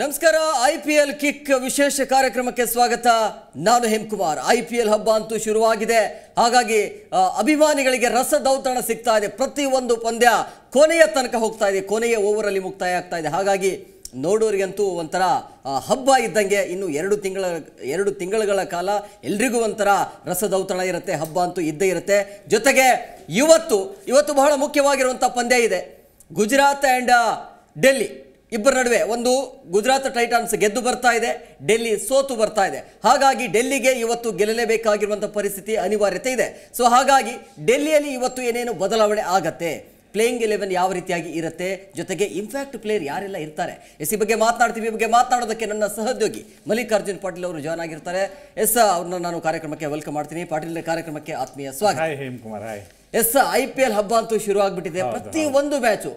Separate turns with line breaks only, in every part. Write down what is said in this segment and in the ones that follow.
ನಮಸ್ಕಾರ I P L kick ವಿಶೇಷ ಕಾರ್ಯಕ್ರಮಕ್ಕೆ ಸ್ವಾಗತ ನಾನು ಹೇಮ್ಕುಮಾರ್ ಐ ಪಿ ಎಲ್ ಹಬ್ಬ ಅಂತೂ ಶುರುವಾಗಿದೆ ಹಾಗಾಗಿ ಅಭಿಮಾನಿಗಳಿಗೆ ರಸದೌತಣ ದೌತಣ ಸಿಗ್ತಾ ಇದೆ ಪ್ರತಿಯೊಂದು ಪಂದ್ಯ ಕೊನೆಯ ತನಕ ಹೋಗ್ತಾ ಇದೆ ಕೊನೆಯ ಓವರಲ್ಲಿ ಮುಕ್ತಾಯ ಆಗ್ತಾ ಇದೆ ಹಾಗಾಗಿ ನೋಡೋರಿಗಂತೂ ಒಂಥರ ಹಬ್ಬ ಇದ್ದಂಗೆ ಇನ್ನು ಎರಡು ತಿಂಗಳ ಎರಡು ತಿಂಗಳುಗಳ ಕಾಲ ಎಲ್ರಿಗೂ ಒಂಥರ ರಸದೌತಣ ಇರುತ್ತೆ ಹಬ್ಬ ಅಂತೂ ಇದ್ದೇ ಇರುತ್ತೆ ಜೊತೆಗೆ ಇವತ್ತು ಇವತ್ತು ಬಹಳ ಮುಖ್ಯವಾಗಿರುವಂಥ ಪಂದ್ಯ ಇದೆ ಗುಜರಾತ್ ಆ್ಯಂಡ್ ಡೆಲ್ಲಿ ಇಬ್ಬರ ನಡುವೆ ಒಂದು ಗುಜರಾತ್ ಟೈಟಾನ್ಸ್ ಗೆದ್ದು ಬರ್ತಾ ಇದೆ ಡೆಲ್ಲಿ ಸೋತು ಬರ್ತಾ ಇದೆ ಹಾಗಾಗಿ ಡೆಲ್ಲಿಗೆ ಇವತ್ತು ಗೆಲ್ಲಲೇಬೇಕಾಗಿರುವಂಥ ಪರಿಸ್ಥಿತಿ ಅನಿವಾರ್ಯತೆ ಇದೆ ಸೊ ಹಾಗಾಗಿ ಡೆಲ್ಲಿಯಲ್ಲಿ ಇವತ್ತು ಏನೇನು ಬದಲಾವಣೆ ಆಗತ್ತೆ ಪ್ಲೇಯಿಂಗ್ ಎಲೆವೆನ್ ಯಾವ ರೀತಿಯಾಗಿ ಇರುತ್ತೆ ಜೊತೆಗೆ ಇಂಪ್ಯಾಕ್ಟ್ ಪ್ಲೇಯರ್ ಯಾರೆಲ್ಲ ಇರ್ತಾರೆ ಎಸ್ ಈ ಬಗ್ಗೆ ಮಾತನಾಡ್ತೀವಿ ಈ ಬಗ್ಗೆ ಮಾತನಾಡೋದಕ್ಕೆ ನನ್ನ ಸಹೋದ್ಯೋಗಿ ಮಲ್ಲಿಕಾರ್ಜುನ್ ಪಾಟೀಲ್ ಅವರು ಜಾಯ್ನ್ ಆಗಿರ್ತಾರೆ ಎಸ್ ಅವ್ರನ್ನ ನಾನು ಕಾರ್ಯಕ್ರಮಕ್ಕೆ ವೆಲ್ಕಮ್ ಮಾಡ್ತೀನಿ ಪಾಟೀಲ್ ಕಾರ್ಯಕ್ರಮಕ್ಕೆ ಆತ್ಮೀಯ ಸ್ವಾಗತ Hem Kumar hi S I P L ಹಬ್ಬ ಅಂತೂ ಶುರು ಆಗ್ಬಿಟ್ಟಿದೆ ಪ್ರತಿ ಒಂದು ಮ್ಯಾಚು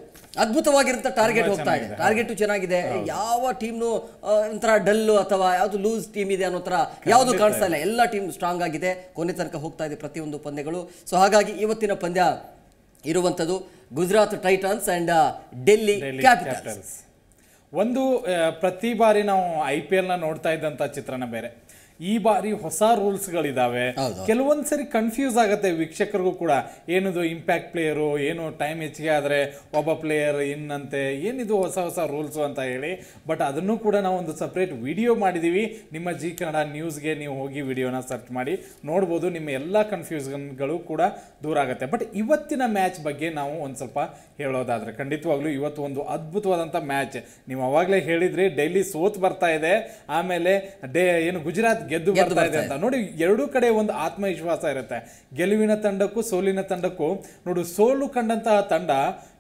ಅದ್ಭುತವಾಗಿರುವಂಥ ಟಾರ್ಗೆಟ್ ಹೋಗ್ತಾ ಇದೆ ಟಾರ್ಗೆಟ್ ಚೆನ್ನಾಗಿದೆ ಯಾವ ಟೀಮ್ನು ಒಂಥರ ಡಲ್ ಅಥವಾ ಯಾವುದು ಲೂಸ್ ಟೀಮ್ ಇದೆ ಅನ್ನೋ ಥರ ಯಾವುದು ಕಾಣಿಸ್ತಾ ಇಲ್ಲ ಎಲ್ಲ ಟೀಮ್ ಸ್ಟ್ರಾಂಗ್ ಆಗಿದೆ ಕೊನೆ ತನಕ ಹೋಗ್ತಾ ಇದೆ ಪ್ರತಿಯೊಂದು ಪಂದ್ಯಗಳು ಸೊ ಹಾಗಾಗಿ ಇವತ್ತಿನ ಪಂದ್ಯ ಇರುವಂಥದ್ದು Gujarat titans and Delhi capitals
ಒಂದು ಪ್ರತಿ ಬಾರಿ ನಾವು ಐ ಪಿ ಎಲ್ನ ನೋಡ್ತಾ ಇದ್ದಂಥ ಚಿತ್ರಣ ಬೇರೆ ಈ ಬಾರಿ ಹೊಸ ರೂಲ್ಸ್ಗಳಿದಾವೆ ಕೆಲವೊಂದು ಸರಿ ಕನ್ಫ್ಯೂಸ್ ಆಗುತ್ತೆ ವೀಕ್ಷಕರಿಗೂ ಕೂಡ ಏನಿದು ಇಂಪ್ಯಾಕ್ಟ್ ಪ್ಲೇಯರು ಏನು ಟೈಮ್ ಹೆಚ್ಚಿಗೆ ಆದರೆ ಒಬ್ಬ ಪ್ಲೇಯರ್ ಇನ್ನಂತೆ ಏನಿದು ಹೊಸ ಹೊಸ ರೂಲ್ಸು ಅಂತ ಹೇಳಿ ಬಟ್ ಅದನ್ನು ಕೂಡ ನಾವು ಒಂದು ಸಪ್ರೇಟ್ ವಿಡಿಯೋ ಮಾಡಿದ್ದೀವಿ ನಿಮ್ಮ ಜಿ ಕನ್ನಡ ನ್ಯೂಸ್ಗೆ ನೀವು ಹೋಗಿ ವಿಡಿಯೋನ ಸರ್ಚ್ ಮಾಡಿ ನೋಡ್ಬೋದು ನಿಮ್ಮ ಎಲ್ಲ ಕನ್ಫ್ಯೂಸ್ಗಳು ಕೂಡ ದೂರ ಆಗುತ್ತೆ ಬಟ್ ಇವತ್ತಿನ ಮ್ಯಾಚ್ ಬಗ್ಗೆ ನಾವು ಒಂದು ಸ್ವಲ್ಪ ಹೇಳೋದಾದರೆ ಖಂಡಿತವಾಗ್ಲೂ ಇವತ್ತು ಒಂದು ಅದ್ಭುತವಾದಂಥ ಮ್ಯಾಚ್ ನೀವು ಅವಾಗಲೇ ಹೇಳಿದ್ರಿ ಡೈಲಿ ಸೋತ್ ಬರ್ತಾ ಇದೆ ಆಮೇಲೆ ಡೇ ಏನು ಗುಜರಾತ್ ಎದ್ದು ಬರ್ತಾ ಇದೆ ಅಂತ ನೋಡಿ ಎರಡೂ ಕಡೆ ಒಂದು ಆತ್ಮವಿಶ್ವಾಸ ಇರುತ್ತೆ ಗೆಲುವಿನ ತಂಡಕ್ಕೂ ಸೋಲಿನ ತಂಡಕ್ಕೂ ನೋಡು ಸೋಲು ಕಂಡಂತಹ ತಂಡ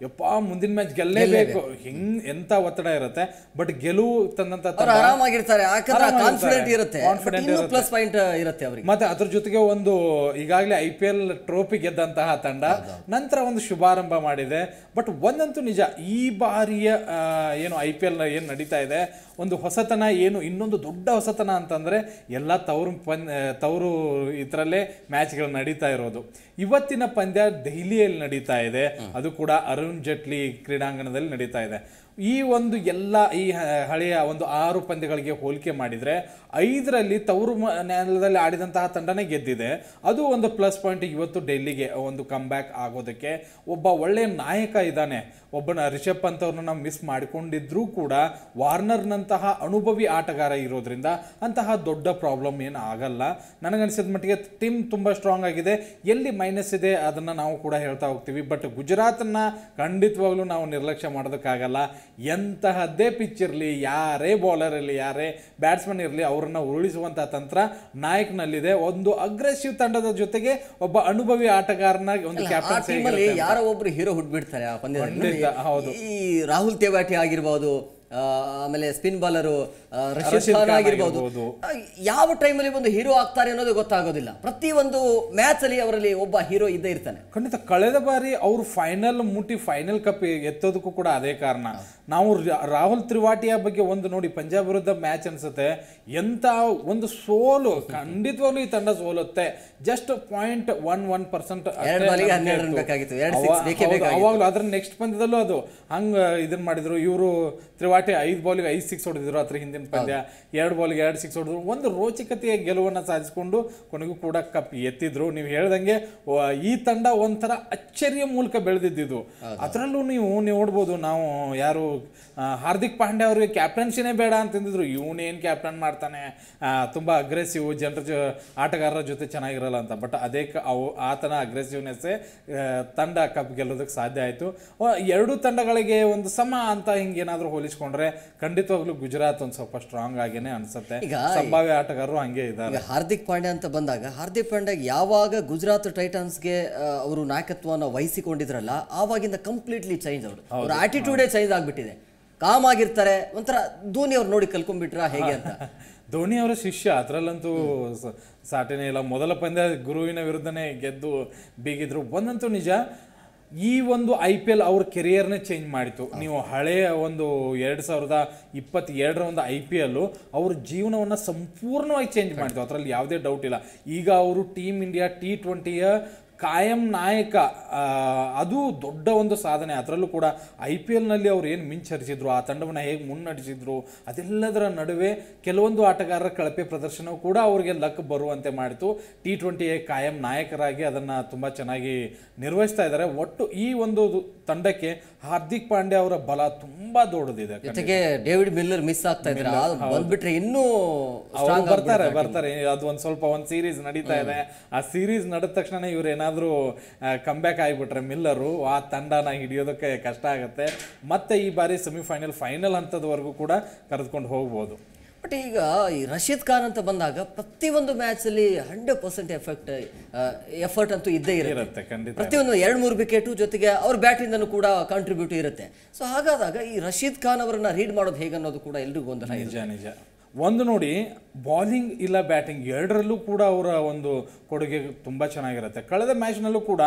ಯಪ್ಪ ಮುಂದಿನ ಮ್ಯಾಚ್ ಗೆಲ್ಲೇಬೇಕು ಹಿಂಗ್ ಎಂತ ಒತ್ತಡ ಇರುತ್ತೆ ಬಟ್ ಗೆಲುವು ತಂದಂತ ಆರಾಮಾಗಿರ್ತಾರೆ ಕಾನ್ಫಿಡೆಂಟ್ ಇರುತ್ತೆ ಪ್ಲಸ್ ಪಾಯಿಂಟ್ ಇರುತ್ತೆ ಅವರಿಗೆ ಮತ್ತೆ ಅದ್ರ ಜೊತೆಗೆ ಒಂದು ಈಗಾಗಲೇ ಐ ಪಿ ಎಲ್ ಟ್ರೋಫಿ ಗೆದ್ದಂತಹ ತಂಡ ನಂತರ ಒಂದು ಶುಭಾರಂಭ ಮಾಡಿದೆ ಬಟ್ ಒಂದಂತೂ ನಿಜ ಈ ಬಾರಿಯ ಏನು ಐ ಪಿ ಎಲ್ ಏನು ನಡೀತಾ ಇದೆ ಒಂದು ಹೊಸತನ ಏನು ಇನ್ನೊಂದು ದೊಡ್ಡ ಹೊಸತನ ಅಂತಂದ್ರೆ ಎಲ್ಲ ತವರು ಪಂದ್ ತವರು ಇದರಲ್ಲೇ ಮ್ಯಾಚ್ಗಳು ನಡೀತಾ ಇರೋದು ಇವತ್ತಿನ ಪಂದ್ಯ ದೆಹಲಿಯಲ್ಲಿ ನಡೀತಾ ಇದೆ ಅದು ಕೂಡ ಅರುಣ್ ಅರುಣ್ ಜೇಟ್ಲಿ ಕ್ರೀಡಾಂಗಣದಲ್ಲಿ ನಡೀತಾ ಇದೆ ಈ ಒಂದು ಎಲ್ಲ ಈ ಹಳೆಯ ಒಂದು ಆರು ಪಂದ್ಯಗಳಿಗೆ ಹೋಲಿಕೆ ಮಾಡಿದರೆ ಐದರಲ್ಲಿ ತವರು ನ್ಯಾಯಾಲಯದಲ್ಲಿ ಆಡಿದಂತಹ ತಂಡನೇ ಗೆದ್ದಿದೆ ಅದು ಒಂದು ಪ್ಲಸ್ ಪಾಯಿಂಟ್ ಇವತ್ತು ಡೆಲ್ಲಿಗೆ ಒಂದು ಕಮ್ ಬ್ಯಾಕ್ ಆಗೋದಕ್ಕೆ ಒಬ್ಬ ಒಳ್ಳೆಯ ನಾಯಕ ಇದ್ದಾನೆ ಒಬ್ಬನ ರಿಷಬ್ ಪಂತ್ ಅವ್ರನ್ನ ನಾವು ಮಿಸ್ ಮಾಡಿಕೊಂಡಿದ್ರೂ ಕೂಡ ವಾರ್ನರ್ನಂತಹ ಅನುಭವಿ ಆಟಗಾರ ಇರೋದ್ರಿಂದ ಅಂತಹ ದೊಡ್ಡ ಪ್ರಾಬ್ಲಮ್ ಏನು ಆಗಲ್ಲ ನನಗನ್ಸಿದ ಮಟ್ಟಿಗೆ ಟೀಮ್ ತುಂಬ ಸ್ಟ್ರಾಂಗ್ ಆಗಿದೆ ಎಲ್ಲಿ ಮೈನಸ್ ಇದೆ ಅದನ್ನು ನಾವು ಕೂಡ ಹೇಳ್ತಾ ಹೋಗ್ತೀವಿ ಬಟ್ ಗುಜರಾತನ್ನು ಖಂಡಿತವಾಗ್ಲೂ ನಾವು ನಿರ್ಲಕ್ಷ್ಯ ಮಾಡೋದಕ್ಕಾಗಲ್ಲ ಎಂತಹದ್ದೇ ಪಿಚ್ ಇರಲಿ ಯಾರೇ ಬೌಲರ್ ಇರಲಿ ಯಾರೇ ಬ್ಯಾಟ್ಸ್ಮನ್ ಇರಲಿ ಅವ್ರನ್ನ ಉರುಳಿಸುವಂತಹ ತಂತ್ರ ನಾಯಕ್ನಲ್ಲಿದೆ ಒಂದು ಅಗ್ರೆಸಿವ್ ತಂಡದ ಜೊತೆಗೆ ಒಬ್ಬ ಅನುಭವಿ ಆಟಗಾರನ ಒಂದು ಕ್ಯಾಪ್ಟನ್ ಯಾರೋ
ಒಬ್ರು ಹೀರೋ ಹುಟ್ಬಿಡ್ತಾರೆ ಆ ಹೌದು ಈ ರಾಹುಲ್ ತೇವಾಟಿ ಆಗಿರ್ಬೋದು ಆಮೇಲೆ ಸ್ಪಿನ್ ಬಾಲರು ಖಾನ್ ಆಗಿರ್ಬೋದು ಯಾವ ಟೈಮಲ್ಲಿ ಒಂದು ಹೀರೋ ಆಗ್ತಾರೆ ಅನ್ನೋದು ಗೊತ್ತಾಗೋದಿಲ್ಲ ಪ್ರತಿ ಒಂದು ಮ್ಯಾಚ್ ಅಲ್ಲಿ ಅವರಲ್ಲಿ ಒಬ್ಬ ಹೀರೋ ಇದ್ದೇ ಇರ್ತಾನೆ ಖಂಡಿತ ಕಳೆದ ಬಾರಿ
ಅವರು ಫೈನಲ್ ಮುಟ್ಟಿ ಫೈನಲ್ ಕಪ್ ಎತ್ತೋದಕ್ಕೂ ಕೂಡ ಅದೇ ಕಾರಣ ನಾವು ರಾಹುಲ್ ತ್ರಿವಾಟಿಯ ಬಗ್ಗೆ ಒಂದು ನೋಡಿ ಪಂಜಾಬ್ ವಿರುದ್ಧ ಮ್ಯಾಚ್ ಅನ್ಸುತ್ತೆ ಎಂತ ಒಂದು ಸೋಲು ಖಂಡಿತವಾಗ್ಲೂ ಈ ತಂಡ ಸೋಲುತ್ತೆ just point one one percent ಅವಾಗಲೂ ಅದ್ರ ನೆಕ್ಸ್ಟ್ ಪಂದ್ಯದಲ್ಲೂ ಅದು ಹಂಗ ಇದನ್ನ ಮಾಡಿದ್ರು ಇವರು ತ್ರಿವಾಟಿ ಐದು ಬಾಲ್ಗೆ ಐದು ಸಿಕ್ಸ್ ಹೊಡೆದಿದ್ರು ಅದ್ರ ಹಿಂದಿನ ಪಂದ್ಯ ಎರಡು ಬಾಲ್ಗೆ ಎರಡು ಸಿಕ್ಸ್ ಹೊಡೆದ್ರು ಒಂದು ರೋಚಕತೆಯ ಗೆಲುವನ್ನು ಸಾಧಿಸಿಕೊಂಡು ಕೊನೆಗೂ ಕೂಡ ಕಪ್ ಎತ್ತಿದ್ರು ನೀವು ಹೇಳ್ದಂಗೆ ಈ ತಂಡ ಒಂಥರ ಅಚ್ಚರಿಯ ಮೂಲಕ ಬೆಳೆದಿದ್ದು ಅದರಲ್ಲೂ ನೀವು ನೋಡ್ಬೋದು ನಾವು ಯಾರು ಹಾರ್ದಿಕ್ ಪಾಂಡೆ ಅವ್ರಿಗೆ ಕ್ಯಾಪ್ಟನ್ಸಿನೇ ಬೇಡ ಅಂತಂದಿದ್ರು ಇವನೇನು ಕ್ಯಾಪ್ಟನ್ ಮಾಡ್ತಾನೆ ತುಂಬಾ ಅಗ್ರೆಸಿವ್ ಜನರ ಆಟಗಾರರ ಜೊತೆ ಚೆನ್ನಾಗಿರಲ್ಲ ಅಂತ ಬಟ್ ಅದೇ ಅವು ಆತನ ಅಗ್ರೆಸಿವ್ನೆಸ್ಸೇ ತಂಡ ಕಪ್ ಗೆಲ್ಲೋದಕ್ಕೆ ಸಾಧ್ಯ ಆಯಿತು ಎರಡು ತಂಡಗಳಿಗೆ ಒಂದು ಸಮ ಅಂತ ಹಿಂಗೇನಾದರೂ ಹೋಲಿಸ್ಕೊಂಡ್ರೆ ಖಂಡಿತವಾಗ್ಲೂ ಗುಜರಾತ್ ಒಂದು ಸ್ವಲ್ಪ ಸ್ಟ್ರಾಂಗ್ ಆಗೇನೆ ಅನ್ಸುತ್ತೆ ಸಂಭಾವ್ಯ ಆಟಗಾರರು ಹಂಗೆ ಇದ್ದಾರೆ
ಹಾರ್ದಿಕ್ ಪಾಂಡ್ಯ ಅಂತ ಬಂದಾಗ ಹಾರ್ದಿಕ್ ಪಾಂಡ್ಯ ಯಾವಾಗ ಗುಜರಾತ್ ಟೈಟನ್ಸ್ಗೆ ಅವರು ನಾಯಕತ್ವವನ್ನು ವಹಿಸಿಕೊಂಡಿದ್ರಲ್ಲ ಆವಾಗಿಂದ ಕಂಪ್ಲೀಟ್ಲಿ ಚೇಂಜ್ ಅವರು ಅವ್ರ ಆಟಿಟ್ಯೂಡೇ ಚೇಂಜ್ ಆಗಿಬಿಟ್ಟಿದೆ ಕಾಮ್ ಆಗಿರ್ತಾರೆ ಒಂಥರ ಧೋನಿ ಅವ್ರು ನೋಡಿ ಕಲ್ಕೊಂಡ್ಬಿಟ್ರ ಹೇಗೆ ಅಂತ ಧೋನಿ ಅವರ ಶಿಷ್ಯ ಅದರಲ್ಲಂತೂ
ಸಾಟೇನೇ ಇಲ್ಲ ಮೊದಲ ಪಂದ್ಯ ಗುರುವಿನ ವಿರುದ್ಧನೇ ಗೆದ್ದು ಬೀಗಿದ್ರು ಒಂದಂತೂ ನಿಜ ಈ ಒಂದು ಐ ಪಿ ಎಲ್ ಅವ್ರ ಕೆರಿಯರ್ನೇ ಚೇಂಜ್ ಮಾಡಿತು ನೀವು ಹಳೆಯ ಒಂದು ಎರಡು ಸಾವಿರದ ಇಪ್ಪತ್ತೆರಡರ ಒಂದು ಐ ಪಿ ಎಲ್ಲು ಅವ್ರ ಜೀವನವನ್ನು ಸಂಪೂರ್ಣವಾಗಿ ಚೇಂಜ್ ಮಾಡಿತು ಅದರಲ್ಲಿ ಯಾವುದೇ ಡೌಟ್ ಇಲ್ಲ ಈಗ ಅವರು ಟೀಮ್ ಇಂಡಿಯಾ ಟಿ ಟ್ವೆಂಟಿಯ ಕಾಯಂ ನಾಯಕ ಅದು ದೊಡ್ಡ ಒಂದು ಸಾಧನೆ ಅದರಲ್ಲೂ ಕೂಡ ಐ ಪಿ ಎಲ್ನಲ್ಲಿ ಅವ್ರು ಏನು ಮಿಂಚರಿಸಿದ್ರು ಆ ತಂಡವನ್ನು ಹೇಗೆ ಮುನ್ನಡೆಸಿದ್ರು ಅದೆಲ್ಲದರ ನಡುವೆ ಕೆಲವೊಂದು ಆಟಗಾರರ ಕಳಪೆ ಪ್ರದರ್ಶನವು ಕೂಡ ಅವರಿಗೆ ಲಕ್ ಬರುವಂತೆ ಮಾಡಿತು ಟಿ ಎ ಕಾಯಂ ನಾಯಕರಾಗಿ ಅದನ್ನು ತುಂಬ ಚೆನ್ನಾಗಿ ನಿರ್ವಹಿಸ್ತಾ ಇದ್ದಾರೆ ಒಟ್ಟು ಈ ಒಂದು ತಂಡಕ್ಕೆ ಹಾರ್ದಿಕ್ ಪಾಂಡ್ಯ ಅವರ ಬಲ ತುಂಬಾ ದೊಡ್ಡದಿದೆ ಜೊತೆಗೆ
ಡೇವಿಡ್ ಮಿಲ್ಲರ್ ಮಿಸ್ ಆಗ್ತಾ ಇದ್ರೆ ಬಂದ್ಬಿಟ್ರೆ ಇನ್ನೂ ಬರ್ತಾರೆ ಬರ್ತಾರೆ
ಅದು ಒಂದ್ ಸ್ವಲ್ಪ ಒಂದ್ ಸೀರೀಸ್ ನಡೀತಾ ಇದೆ ಆ ಸೀರೀಸ್ ನಡೆದ ತಕ್ಷಣ ಇವ್ರು ಏನಾದ್ರೂ ಕಂಬ್ಯಾಕ್ ಆಗಿಬಿಟ್ರೆ ಮಿಲ್ಲರು ಆ ತಂಡನ ಹಿಡಿಯೋದಕ್ಕೆ ಕಷ್ಟ ಆಗುತ್ತೆ ಮತ್ತೆ ಈ ಬಾರಿ ಸೆಮಿಫೈನಲ್ ಫೈನಲ್ ಹಂತದವರೆಗೂ ಕೂಡ ಕರೆದುಕೊಂಡು ಹೋಗ್ಬೋದು
ಬಟ್ ಈಗ ಈ ರಶೀದ್ ಖಾನ್ ಅಂತ ಬಂದಾಗ ಪ್ರತಿಯೊಂದು ಅಲ್ಲಿ ಹಂಡ್ರೆಡ್ ಪರ್ಸೆಂಟ್ ಎಫೆಕ್ಟ್ ಎಫರ್ಟ್ ಅಂತೂ ಇದ್ದೇ
ಇರುತ್ತೆ ಪ್ರತಿಯೊಂದು
ಎರಡು ಮೂರು ವಿಕೆಟು ಜೊತೆಗೆ ಅವ್ರ ಬ್ಯಾಟಿಂದನೂ ಕೂಡ ಕಾಂಟ್ರಿಬ್ಯೂಟ್ ಇರುತ್ತೆ ಸೊ ಹಾಗಾದಾಗ ಈ ರಶೀದ್ ಖಾನ್ ಅವರನ್ನ ರೀಡ್ ಮಾಡೋದು ಹೇಗೆ ಅನ್ನೋದು ಕೂಡ ಎಲ್ರಿಗೂ ಗೊಂದಲ ನಿಜ ನಿಜ ಒಂದು ನೋಡಿ ಬಾಲಿಂಗ್ ಇಲ್ಲ ಬ್ಯಾಟಿಂಗ್ ಎರಡರಲ್ಲೂ ಕೂಡ
ಅವರ ಒಂದು ಕೊಡುಗೆ ತುಂಬ ಚೆನ್ನಾಗಿರುತ್ತೆ ಕಳೆದ ಮ್ಯಾಚ್ನಲ್ಲೂ ಕೂಡ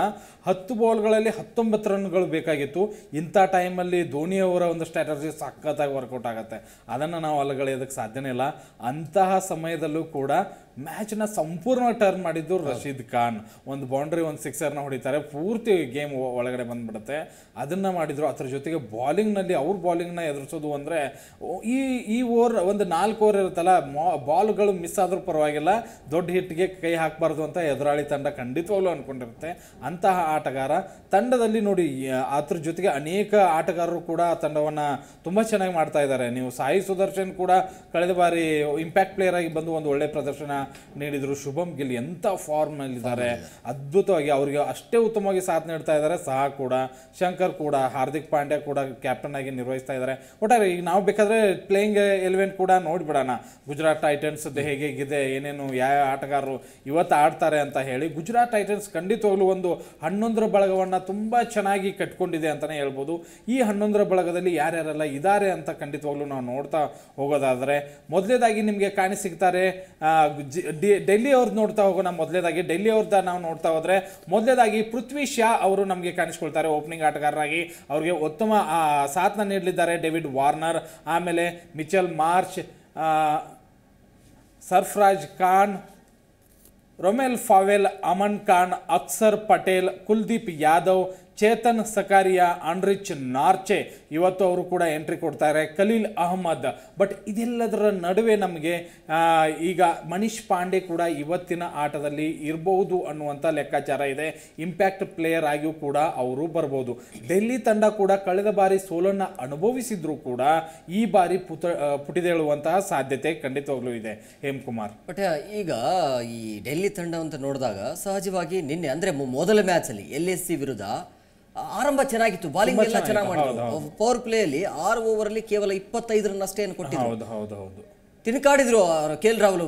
ಹತ್ತು ಬಾಲ್ಗಳಲ್ಲಿ ಹತ್ತೊಂಬತ್ತು ರನ್ಗಳು ಬೇಕಾಗಿತ್ತು ಇಂಥ ಟೈಮಲ್ಲಿ ಧೋನಿ ಅವರ ಒಂದು ಸ್ಟ್ರಾಟಜಿ ಸಖತ್ತಾಗಿ ವರ್ಕೌಟ್ ಆಗುತ್ತೆ ಅದನ್ನು ನಾವು ಅಲ್ಲಗಳೆಯೋದಕ್ಕೆ ಸಾಧ್ಯನೇ ಇಲ್ಲ ಅಂತಹ ಸಮಯದಲ್ಲೂ ಕೂಡ ಮ್ಯಾಚ್ನ ಸಂಪೂರ್ಣ ಟರ್ನ್ ಮಾಡಿದ್ದು ರಶೀದ್ ಖಾನ್ ಒಂದು ಬೌಂಡ್ರಿ ಒಂದು ಸಿಕ್ಸರ್ನ ಹೊಡಿತಾರೆ ಪೂರ್ತಿ ಗೇಮ್ ಒಳಗಡೆ ಬಂದ್ಬಿಡುತ್ತೆ ಅದನ್ನು ಮಾಡಿದರು ಅದ್ರ ಜೊತೆಗೆ ಬಾಲಿಂಗ್ನಲ್ಲಿ ಅವ್ರ ಬಾಲಿಂಗ್ನ ಎದುರಿಸೋದು ಅಂದರೆ ಈ ಈ ಓವರ್ ಒಂದು ನಾಲ್ಕು ಓವರ್ ಇರುತ್ತಲ್ಲ ಬಾಲ್ಗಳು ಮಿಸ್ ಆದರೂ ಪರವಾಗಿಲ್ಲ ದೊಡ್ಡ ಹಿಟ್ಗೆ ಕೈ ಹಾಕಬಾರ್ದು ಅಂತ ಎದುರಾಳಿ ತಂಡ ಖಂಡಿತವಾಗ್ಲೂ ಅಂದ್ಕೊಂಡಿರುತ್ತೆ ಅಂತಹ ಆಟಗಾರ ತಂಡದಲ್ಲಿ ನೋಡಿ ಅದ್ರ ಜೊತೆಗೆ ಅನೇಕ ಆಟಗಾರರು ಕೂಡ ಆ ತಂಡವನ್ನು ತುಂಬ ಚೆನ್ನಾಗಿ ಮಾಡ್ತಾ ಇದ್ದಾರೆ ನೀವು ಸಾಯಿ ಸುದರ್ಶನ್ ಕೂಡ ಕಳೆದ ಬಾರಿ ಇಂಪ್ಯಾಕ್ಟ್ ಪ್ಲೇಯರ್ ಆಗಿ ಬಂದು ಒಂದು ಒಳ್ಳೆ ಪ್ರದರ್ಶನ ನೀಡಿದ್ರು ಶುಭಮ್ ಗಿಲ್ ಎಂಥ ಇದ್ದಾರೆ ಅದ್ಭುತವಾಗಿ ಅವರಿಗೆ ಅಷ್ಟೇ ಉತ್ತಮವಾಗಿ ಸಾಥ್ ನೀಡ್ತಾ ಇದ್ದಾರೆ ಸಹ ಕೂಡ ಶಂಕರ್ ಕೂಡ ಹಾರ್ದಿಕ್ ಪಾಂಡ್ಯ ಕೂಡ ಕ್ಯಾಪ್ಟನ್ ಆಗಿ ನಿರ್ವಹಿಸ್ತಾ ಇದ್ದಾರೆ ಒಟ್ಟಾರೆ ಈಗ ನಾವು ಬೇಕಾದ್ರೆ ಪ್ಲೇಯಿಂಗ್ ಎಲೆವೆನ್ ಕೂಡ ನೋಡಿಬಿಡೋಣ ಗುಜರಾತ್ ಟೈಟನ್ಸ್ ಹೇಗೇಗಿದೆ ಏನೇನು ಯಾವ ಆಟಗಾರರು ಇವತ್ತು ಆಡ್ತಾರೆ ಅಂತ ಹೇಳಿ ಗುಜರಾತ್ ಟೈಟನ್ಸ್ ಖಂಡಿತವಾಗ್ಲೂ ಒಂದು ಹನ್ನೊಂದರ ಬಳಗವನ್ನು ತುಂಬ ಚೆನ್ನಾಗಿ ಕಟ್ಕೊಂಡಿದೆ ಅಂತಲೇ ಹೇಳ್ಬೋದು ಈ ಹನ್ನೊಂದರ ಬಳಗದಲ್ಲಿ ಯಾರ್ಯಾರೆಲ್ಲ ಇದ್ದಾರೆ ಅಂತ ಖಂಡಿತವಾಗ್ಲೂ ನಾವು ನೋಡ್ತಾ ಹೋಗೋದಾದರೆ ಮೊದಲೇದಾಗಿ ನಿಮಗೆ ಕಾಣಿಸಿಗ್ತಾರೆ ಡೆಲ್ಲಿ ಅವ್ರದ್ದು ನೋಡ್ತಾ ಹೋಗೋಣ ಮೊದಲೇದಾಗಿ ಡೆಲ್ಲಿ ಅವ್ರದ್ದು ನಾವು ನೋಡ್ತಾ ಹೋದರೆ ಮೊದಲೇದಾಗಿ ಪೃಥ್ವಿ ಶಾ ಅವರು ನಮಗೆ ಕಾಣಿಸ್ಕೊಳ್ತಾರೆ ಓಪನಿಂಗ್ ಆಟಗಾರರಾಗಿ ಅವ್ರಿಗೆ ಉತ್ತಮ ಸಾಥ್ನ ನೀಡಲಿದ್ದಾರೆ ಡೇವಿಡ್ ವಾರ್ನರ್ ಆಮೇಲೆ Mitchell Marsh Sarfaraz Khan Rovman Powell Aman Khan Axar Patel Kuldeep Yadav Chetan Sakariya Anrich Nortje ಇವತ್ತು ಅವರು ಕೂಡ ಎಂಟ್ರಿ ಕೊಡ್ತಾರೆ ಖಲೀಲ್ ಅಹಮದ್ ಬಟ್ ಇದೆಲ್ಲದರ ನಡುವೆ ನಮಗೆ ಈಗ ಮನೀಶ್ ಪಾಂಡೆ ಕೂಡ ಇವತ್ತಿನ ಆಟದಲ್ಲಿ ಇರಬಹುದು ಅನ್ನುವಂಥ ಲೆಕ್ಕಾಚಾರ ಇದೆ ಇಂಪ್ಯಾಕ್ಟ್ ಪ್ಲೇಯರ್ ಆಗಿಯೂ ಕೂಡ ಅವರು ಬರ್ಬೋದು ಡೆಲ್ಲಿ ತಂಡ ಕೂಡ ಕಳೆದ ಬಾರಿ ಸೋಲನ್ನು ಅನುಭವಿಸಿದ್ರೂ ಕೂಡ ಈ ಬಾರಿ ಪುತ
ಪುಟಿದೇಳುವಂತಹ ಸಾಧ್ಯತೆ ಖಂಡಿತವಾಗ್ಲೂ ಇದೆ ಕುಮಾರ್ ಬಟ್ ಈಗ ಈ ಡೆಲ್ಲಿ ತಂಡ ಅಂತ ನೋಡಿದಾಗ ಸಹಜವಾಗಿ ನಿನ್ನೆ ಅಂದರೆ ಮೊದಲ ಮ್ಯಾಚಲ್ಲಿ ಎಲ್ ಎಸ್ ಸಿ ವಿರುದ್ಧ ಆರಂಭ ಚೆನ್ನಾಗಿತ್ತು ಬಾಲಿಂಗ್ ಎಲ್ಲ ಚೆನ್ನಾಗಿ ಮಾಡಿದ್ರು ಪವರ್ ಪ್ಲೇ ಅಲ್ಲಿ ಆರು ಓವರ್ ಅಲ್ಲಿ ಕೇವಲ ಇಪ್ಪತ್ತೈದರನ್ನಷ್ಟೇ ರನ್ ಕೊಟ್ಟಿದ್ರು ಹೌದು ಹೌದು ಹೌದು ತಿನ್ಕಾಡಿದ್ರು ಕೆ ಎಲ್ ರಾಹುಲ್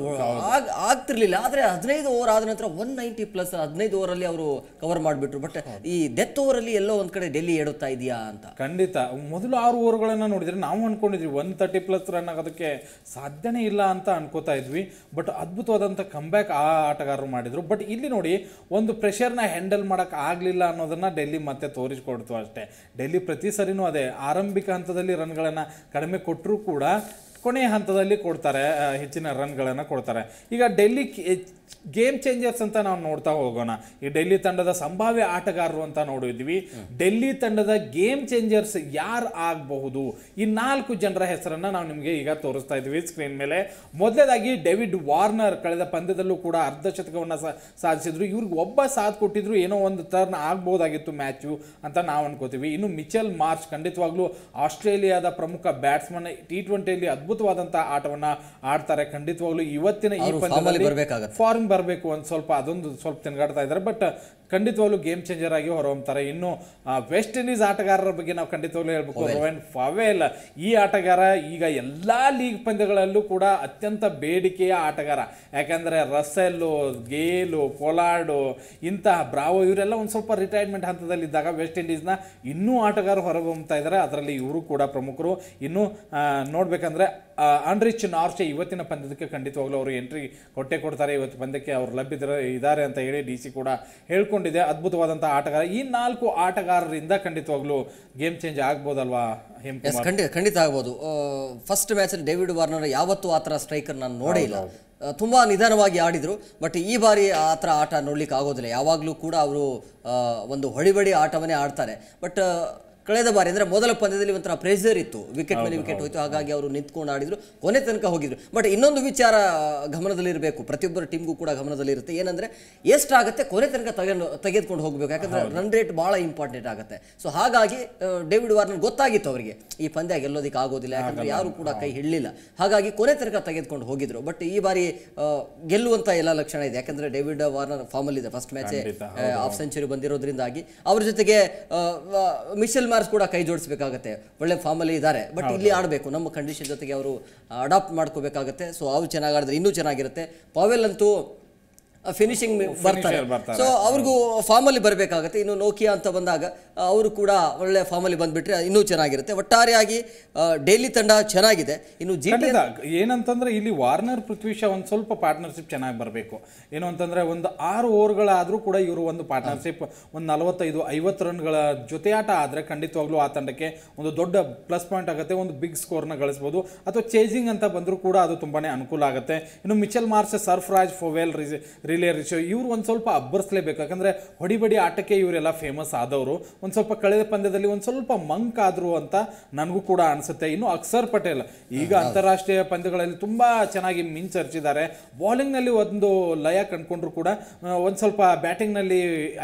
ಆಗ್ತಿರ್ಲಿಲ್ಲ ಆದ್ರೆ ಹದಿನೈದು ಓವರ್ ಆದ ನಂತರ ಒನ್ ನೈಂಟಿ ಪ್ಲಸ್ ಹದಿನೈದು ಅಲ್ಲಿ ಅವರು ಕವರ್ ಮಾಡಿಬಿಟ್ರು ಬಟ್ ಈ ಡೆತ್ ಓವರ್ ಅಲ್ಲಿ ಎಲ್ಲೋ ಒಂದು ಕಡೆ ಡೆಲ್ಲಿ ಏಡುತ್ತಾ ಇದೆಯಾ ಅಂತ ಖಂಡಿತ ಮೊದಲು ಆರು ಓವರ್ ಗಳನ್ನ ನೋಡಿದ್ರೆ ನಾವು ಅನ್ಕೊಂಡಿದ್ವಿ ಒನ್ ತರ್ಟಿ
ಪ್ಲಸ್ ರನ್ ಆಗೋದಕ್ಕೆ ಸಾಧ್ಯನೇ ಇಲ್ಲ ಅಂತ ಅನ್ಕೋತಾ ಇದ್ವಿ ಬಟ್ ಅದ್ಭುತವಾದಂಥ ಕಂಬ್ಯಾಕ್ ಆ ಆಟಗಾರರು ಮಾಡಿದ್ರು ಬಟ್ ಇಲ್ಲಿ ನೋಡಿ ಒಂದು ನ ಹ್ಯಾಂಡಲ್ ಮಾಡಕ್ ಆಗಲಿಲ್ಲ ಅನ್ನೋದನ್ನ ಡೆಲ್ಲಿ ಮತ್ತೆ ತೋರಿಸಿಕೊಡ್ತು ಅಷ್ಟೇ ಡೆಲ್ಲಿ ಪ್ರತಿ ಸರಿನೂ ಅದೇ ಆರಂಭಿಕ ಹಂತದಲ್ಲಿ ರನ್ಗಳನ್ನು ಕಡಿಮೆ ಕೊಟ್ಟರೂ ಕೂಡ ಕೊನೆಯ ಹಂತದಲ್ಲಿ ಕೊಡ್ತಾರೆ ಹೆಚ್ಚಿನ ರನ್ಗಳನ್ನು ಕೊಡ್ತಾರೆ ಈಗ ಡೆಲ್ಲಿ ಗೇಮ್ ಚೇಂಜರ್ಸ್ ಅಂತ ನಾವು ನೋಡ್ತಾ ಹೋಗೋಣ ಈ ಡೆಲ್ಲಿ ತಂಡದ ಸಂಭಾವ್ಯ ಆಟಗಾರರು ಅಂತ ನೋಡಿದ್ವಿ ಡೆಲ್ಲಿ ತಂಡದ ಗೇಮ್ ಚೇಂಜರ್ಸ್ ಯಾರು ಆಗಬಹುದು ಈ ನಾಲ್ಕು ಜನರ ಹೆಸರನ್ನು ನಾವು ನಿಮಗೆ ಈಗ ತೋರಿಸ್ತಾ ಇದ್ವಿ ಸ್ಕ್ರೀನ್ ಮೇಲೆ ಮೊದಲೇದಾಗಿ ಡೇವಿಡ್ ವಾರ್ನರ್ ಕಳೆದ ಪಂದ್ಯದಲ್ಲೂ ಕೂಡ ಅರ್ಧ ಶತಕವನ್ನ ಸಾಧಿಸಿದ್ರು ಇವ್ರಿಗೆ ಒಬ್ಬ ಸಾಥ್ ಕೊಟ್ಟಿದ್ರು ಏನೋ ಒಂದು ಟರ್ನ್ ಆಗ್ಬೋದಾಗಿತ್ತು ಮ್ಯಾಚು ಅಂತ ನಾವು ಅನ್ಕೋತೀವಿ ಇನ್ನು ಮಿಚೆಲ್ ಮಾರ್ಚ್ ಖಂಡಿತವಾಗ್ಲೂ ಆಸ್ಟ್ರೇಲಿಯಾದ ಪ್ರಮುಖ ಬ್ಯಾಟ್ಸ್ಮನ್ ಟಿ ಟ್ವೆಂಟಿಯಲ್ಲಿ ಅದ್ಭುತವಾದಂತಹ ಆಟವನ್ನು ಆಡ್ತಾರೆ ಖಂಡಿತವಾಗ್ಲೂ ಇವತ್ತಿನ ಈ ಪಂದ್ಯದಲ್ಲಿ ಫಾರ್ಮ್ ಬರಬೇಕು ಒಂದು ಸ್ವಲ್ಪ ಅದೊಂದು ಸ್ವಲ್ಪ ತಿನ್ಗಾಡ್ತಾ ಇದ್ದಾರೆ ಬಟ್ ಖಂಡಿತವಾಗ್ಲೂ ಗೇಮ್ ಚೇಂಜರ್ ಆಗಿ ಹೊರಹೊಮ್ಮತಾರೆ ಇನ್ನು ವೆಸ್ಟ್ ಇಂಡೀಸ್ ಆಟಗಾರರ ಬಗ್ಗೆ ನಾವು ಖಂಡಿತವಾಗ್ಲೂ ಹೇಳಬೇಕು ರೋವೆನ್ ಇಲ್ಲ ಈ ಆಟಗಾರ ಈಗ ಎಲ್ಲ ಲೀಗ್ ಪಂದ್ಯಗಳಲ್ಲೂ ಕೂಡ ಅತ್ಯಂತ ಬೇಡಿಕೆಯ ಆಟಗಾರ ಯಾಕಂದ್ರೆ ರಸೆಲ್ಲು ಗೇಲು ಪೊಲಾರ್ಡು ಇಂತಹ ಬ್ರಾವೋ ಇವರೆಲ್ಲ ಒಂದು ಸ್ವಲ್ಪ ರಿಟೈರ್ಮೆಂಟ್ ಹಂತದಲ್ಲಿ ಇದ್ದಾಗ ವೆಸ್ಟ್ ಇಂಡೀಸ್ನ ಇನ್ನೂ ಆಟಗಾರರು ಹೊರಹೊಮ್ತಾ ಇದ್ದಾರೆ ಅದರಲ್ಲಿ ಇವರು ಕೂಡ ಪ್ರಮುಖರು ಇನ್ನು ನೋಡಬೇಕಂದ್ರೆ ಅನ್ರಿಚ್ ನಾರ್ಚೆ ಇವತ್ತಿನ ಪಂದ್ಯಕ್ಕೆ ಖಂಡಿತವಾಗ್ಲೂ ಅವರು ಎಂಟ್ರಿ ಕೊಟ್ಟೆ ಕೊಡ್ತಾರೆ ಇವತ್ತು ಪಂದ್ಯಕ್ಕೆ ಅವರು ಲಭ್ಯದ ಇದ್ದಾರೆ ಅಂತ ಹೇಳಿ ಡಿ ಸಿ ಕೂಡ ಹೇಳ್ಕೊಂಡಿದೆ ಅದ್ಭುತವಾದಂತಹ ಆಟಗಾರ ಈ ನಾಲ್ಕು ಆಟಗಾರರಿಂದ ಖಂಡಿತವಾಗ್ಲೂ ಗೇಮ್ ಚೇಂಜ್ ಆಗ್ಬೋದಲ್ವಾ
ಖಂಡಿತ ಖಂಡಿತ ಆಗ್ಬೋದು ಫಸ್ಟ್ ಮ್ಯಾಚಲ್ಲಿ ಡೇವಿಡ್ ವಾರ್ನರ್ ಯಾವತ್ತೂ ಆ ಥರ ಸ್ಟ್ರೈಕರ್ ನಾನು ನೋಡೇ ಇಲ್ಲ ತುಂಬ ನಿಧಾನವಾಗಿ ಆಡಿದ್ರು ಬಟ್ ಈ ಬಾರಿ ಆ ಥರ ಆಟ ನೋಡ್ಲಿಕ್ಕೆ ಆಗೋದಿಲ್ಲ ಯಾವಾಗಲೂ ಕೂಡ ಅವರು ಒಂದು ಹೊಳಿಬಡಿ ಆಟವನ್ನೇ ಆಡ್ತಾರೆ ಬಟ್ ಕಳೆದ ಬಾರಿ ಅಂದರೆ ಮೊದಲ ಪಂದ್ಯದಲ್ಲಿ ಒಂಥರ ಪ್ರೆಷರ್ ಇತ್ತು ವಿಕೆಟ್ ಮೇಲೆ ವಿಕೆಟ್ ಹೋಯಿತು ಹಾಗಾಗಿ ಅವರು ನಿಂತ್ಕೊಂಡು ಆಡಿದ್ರು ಕೊನೆ ತನಕ ಹೋಗಿದ್ರು ಬಟ್ ಇನ್ನೊಂದು ವಿಚಾರ ಗಮನದಲ್ಲಿರಬೇಕು ಪ್ರತಿಯೊಬ್ಬರ ಟೀಮ್ಗೂ ಕೂಡ ಗಮನದಲ್ಲಿರುತ್ತೆ ಏನಂದರೆ ಎಷ್ಟಾಗುತ್ತೆ ಕೊನೆ ತನಕ ತಗೊಂಡು ತೆಗೆದುಕೊಂಡು ಹೋಗಬೇಕು ಯಾಕಂದರೆ ರನ್ ರೇಟ್ ಭಾಳ ಇಂಪಾರ್ಟೆಂಟ್ ಆಗುತ್ತೆ ಸೊ ಹಾಗಾಗಿ ಡೇವಿಡ್ ವಾರ್ನರ್ ಗೊತ್ತಾಗಿತ್ತು ಅವರಿಗೆ ಈ ಪಂದ್ಯ ಗೆಲ್ಲೋದಕ್ಕೆ ಆಗೋದಿಲ್ಲ ಯಾಕಂದರೆ ಯಾರು ಕೂಡ ಕೈ ಹಿಡಲಿಲ್ಲ ಹಾಗಾಗಿ ಕೊನೆ ತನಕ ತೆಗೆದುಕೊಂಡು ಹೋಗಿದ್ರು ಬಟ್ ಈ ಬಾರಿ ಗೆಲ್ಲುವಂಥ ಎಲ್ಲ ಲಕ್ಷಣ ಇದೆ ಯಾಕಂದ್ರೆ ಡೇವಿಡ್ ವಾರ್ನರ್ ಫಾರ್ಮಲ್ಲಿದೆ ಫಸ್ಟ್ ಮ್ಯಾಚೇ ಆಫ್ ಸೆಂಚುರಿ ಬಂದಿರೋದ್ರಿಂದಾಗಿ ಅವ್ರ ಜೊತೆಗೆ ಮಿಶೆಲ್ ಕೂಡ ಕೈ ಜೋಡಿಸಬೇಕಾಗುತ್ತೆ ಒಳ್ಳೆ ಫಾರ್ಮಲ್ಲಿ ಇದ್ದಾರೆ ಬಟ್ ಇಲ್ಲಿ ಆಡಬೇಕು ನಮ್ಮ ಕಂಡೀಷನ್ ಜೊತೆಗೆ ಅವರು ಅಡಾಪ್ಟ್ ಮಾಡ್ಕೋಬೇಕಾಗತ್ತೆ ಸೊ ಅವ್ರು ಚೆನ್ನಾಗಿ ಆಡಿದ್ರೆ ಇನ್ನೂ ಚೆನ್ನಾಗಿರುತ್ತೆ ಪಾವೆಲ್ ಅಂತೂ ಫಿನಿಶಿಂಗ್ ಬರ್ತಾರೆ ಸೊ ಅವ್ರಿಗೂ ಫಾರ್ಮಲ್ಲಿ ಬರಬೇಕಾಗತ್ತೆ ಇನ್ನು ನೋಕಿಯಾ ಅಂತ ಬಂದಾಗ ಅವರು ಕೂಡ ಒಳ್ಳೆ ಫಾರ್ಮಲ್ಲಿ ಬಂದುಬಿಟ್ರೆ ಇನ್ನೂ ಚೆನ್ನಾಗಿರುತ್ತೆ ಒಟ್ಟಾರೆಯಾಗಿ ಡೈಲಿ ತಂಡ ಚೆನ್ನಾಗಿದೆ ಇನ್ನು ಜಿ
ಏನಂತಂದ್ರೆ ಇಲ್ಲಿ ವಾರ್ನರ್ ಪೃಥ್ವಿ ಶಾ ಒಂದು ಸ್ವಲ್ಪ ಪಾರ್ಟ್ನರ್ಶಿಪ್ ಚೆನ್ನಾಗಿ ಬರಬೇಕು ಏನು ಅಂತಂದ್ರೆ ಒಂದು ಆರು ಓವರ್ಗಳಾದರೂ ಕೂಡ ಇವರು ಒಂದು ಪಾರ್ಟ್ನರ್ಶಿಪ್ ಒಂದು ನಲವತ್ತೈದು ಐವತ್ತು ರನ್ಗಳ ಜೊತೆ ಆಟ ಆದರೆ ಖಂಡಿತವಾಗ್ಲೂ ಆ ತಂಡಕ್ಕೆ ಒಂದು ದೊಡ್ಡ ಪ್ಲಸ್ ಪಾಯಿಂಟ್ ಆಗುತ್ತೆ ಒಂದು ಬಿಗ್ ಸ್ಕೋರ್ನ ಗಳಿಸ್ಬೋದು ಅಥವಾ ಚೇಜಿಂಗ್ ಅಂತ ಬಂದರೂ ಕೂಡ ಅದು ತುಂಬಾನೇ ಅನುಕೂಲ ಆಗುತ್ತೆ ಇನ್ನು ಮಿಚಲ್ ಮಾರ್ಸ್ ಸರ್ಫ್ರಾಜ್ ಫೋವೆಲ್ ಫೋವೆಲ್ ರಿಲೇರ್ ಇವರು ಒಂದು ಸ್ವಲ್ಪ ಅಬ್ಬರಿಸಲೇಬೇಕು ಯಾಕಂದರೆ ಹೊಡಿಬಡಿ ಆಟಕ್ಕೆ ಇವರೆಲ್ಲ ಫೇಮಸ್ ಆದವರು ಒಂದು ಸ್ವಲ್ಪ ಕಳೆದ ಪಂದ್ಯದಲ್ಲಿ ಒಂದು ಸ್ವಲ್ಪ ಮಂಕ್ ಆದರು ಅಂತ ನನಗೂ ಕೂಡ ಅನಿಸುತ್ತೆ ಇನ್ನು ಅಕ್ಸರ್ ಪಟೇಲ್ ಈಗ ಅಂತಾರಾಷ್ಟ್ರೀಯ ಪಂದ್ಯಗಳಲ್ಲಿ ತುಂಬ ಚೆನ್ನಾಗಿ ಮಿಂಚರ್ಚಿದ್ದಾರೆ ಬೌಲಿಂಗ್ನಲ್ಲಿ ಒಂದು ಲಯ ಕಂಡುಕೊಂಡ್ರು ಕೂಡ ಒಂದು ಸ್ವಲ್ಪ ಬ್ಯಾಟಿಂಗ್ನಲ್ಲಿ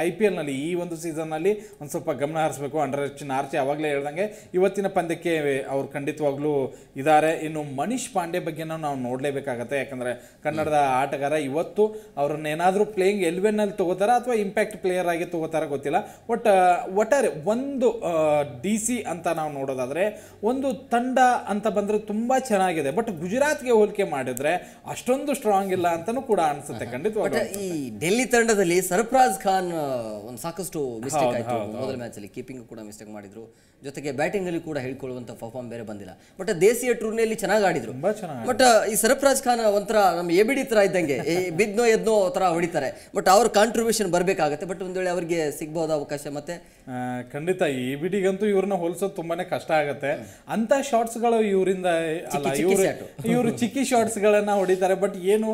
ಐ ಪಿ ಎಲ್ನಲ್ಲಿ ಈ ಒಂದು ಸೀಸನ್ನಲ್ಲಿ ಒಂದು ಸ್ವಲ್ಪ ಗಮನ ಹರಿಸಬೇಕು ಅಂಡರ್ಚಿನ ಆರ್ಚೆ ಆವಾಗಲೇ ಹೇಳ್ದಂಗೆ ಇವತ್ತಿನ ಪಂದ್ಯಕ್ಕೆ ಅವರು ಖಂಡಿತವಾಗ್ಲೂ ಇದ್ದಾರೆ ಇನ್ನು ಮನೀಶ್ ಪಾಂಡೆ ಬಗ್ಗೆನೂ ನಾವು ನೋಡಲೇಬೇಕಾಗತ್ತೆ ಯಾಕಂದರೆ ಕನ್ನಡದ ಆಟಗಾರ ಇವತ್ತು ಅವರ ಅವ್ರನ್ನ ಏನಾದರೂ ಪ್ಲೇಯಿಂಗ್ ಎಲ್ವೆನಲ್ಲಿ ತೊಗೋತಾರ ಅಥವಾ ಇಂಪ್ಯಾಕ್ಟ್ ಪ್ಲೇಯರ್ ಆಗಿ ತೊಗೋತಾರ ಗೊತ್ತಿಲ್ಲ ಬಟ್ ಒಟ್ಟಾರೆ ಒಂದು ಡಿ ಸಿ ಅಂತ ನಾವು ನೋಡೋದಾದ್ರೆ ಒಂದು ತಂಡ ಅಂತ ಬಂದರೆ ತುಂಬಾ ಚೆನ್ನಾಗಿದೆ ಬಟ್ ಗುಜರಾತ್ಗೆ ಹೋಲಿಕೆ ಮಾಡಿದ್ರೆ ಅಷ್ಟೊಂದು ಸ್ಟ್ರಾಂಗ್ ಇಲ್ಲ ಅಂತಾನೂ ಕೂಡ ಅನಿಸುತ್ತೆ ಖಂಡಿತ
ಈ ಡೆಲ್ಲಿ ತಂಡದಲ್ಲಿ ಸರ್ಫರಾಜ್ ಖಾನ್ ಒಂದು ಸಾಕಷ್ಟು ಮಿಸ್ಟೇಕ್ ಆಯಿತು ಮೊದಲ ಮ್ಯಾಚಲ್ಲಿ ಕೀಪಿಂಗ್ ಕೂಡ ಮಿಸ್ಟೇಕ್ ಮಾಡಿದ್ರು ಜೊತೆಗೆ ಬ್ಯಾಟಿಂಗ್ ಬ್ಯಾಟಿಂಗಲ್ಲಿ ಕೂಡ ಹೇಳ್ಕೊಳ್ಳುವಂಥ ಪರ್ಫಾರ್ಮ್ ಬೇರೆ ಬಂದಿಲ್ಲ ಬಟ್ ದೇಸಿಯ ಟೂರ್ನಿಯಲ್ಲಿ ಚೆನ್ನಾಗಿ ಆಡಿದ್ರು ಬಟ್ ಈ ಸರ್ಫರಾಜ್ ಖಾನ್ ಒಂಥರ ನಮ್ಮ ಎಬಿಡಿ ತರ ಡಿ ಥರ ಇದ್ದಂಗೆ ಬಿದ್ನೋ ಎದ್ನೋ ಥರ ಹೊಡಿತಾರೆ ಬಟ್ ಅವ್ರ ಕಾಂಟ್ರಿಬ್ಯೂಷನ್ ಬರಬೇಕಾಗುತ್ತೆ ಬಟ್ ಒಂದು ವೇಳೆ ಅವ್ರಿಗೆ ಸಿಗ್ಬೋದು ಅವಕಾಶ ಮತ್ತೆ
ಖಂಡಿತ ಈ ಬಿಡಿಗಂತೂ ಇವ್ರನ್ನ ಹೋಲಿಸೋದು ತುಂಬಾನೇ ಕಷ್ಟ ಆಗುತ್ತೆ ಅಂತ ಶಾರ್ಟ್ಸ್ಗಳು ಇವರಿಂದ ಇವರು ಚಿಕ್ಕಿ ಶಾರ್ಟ್ಸ್ಗಳನ್ನ ಹೊಡಿತಾರೆ ಬಟ್ ಏನು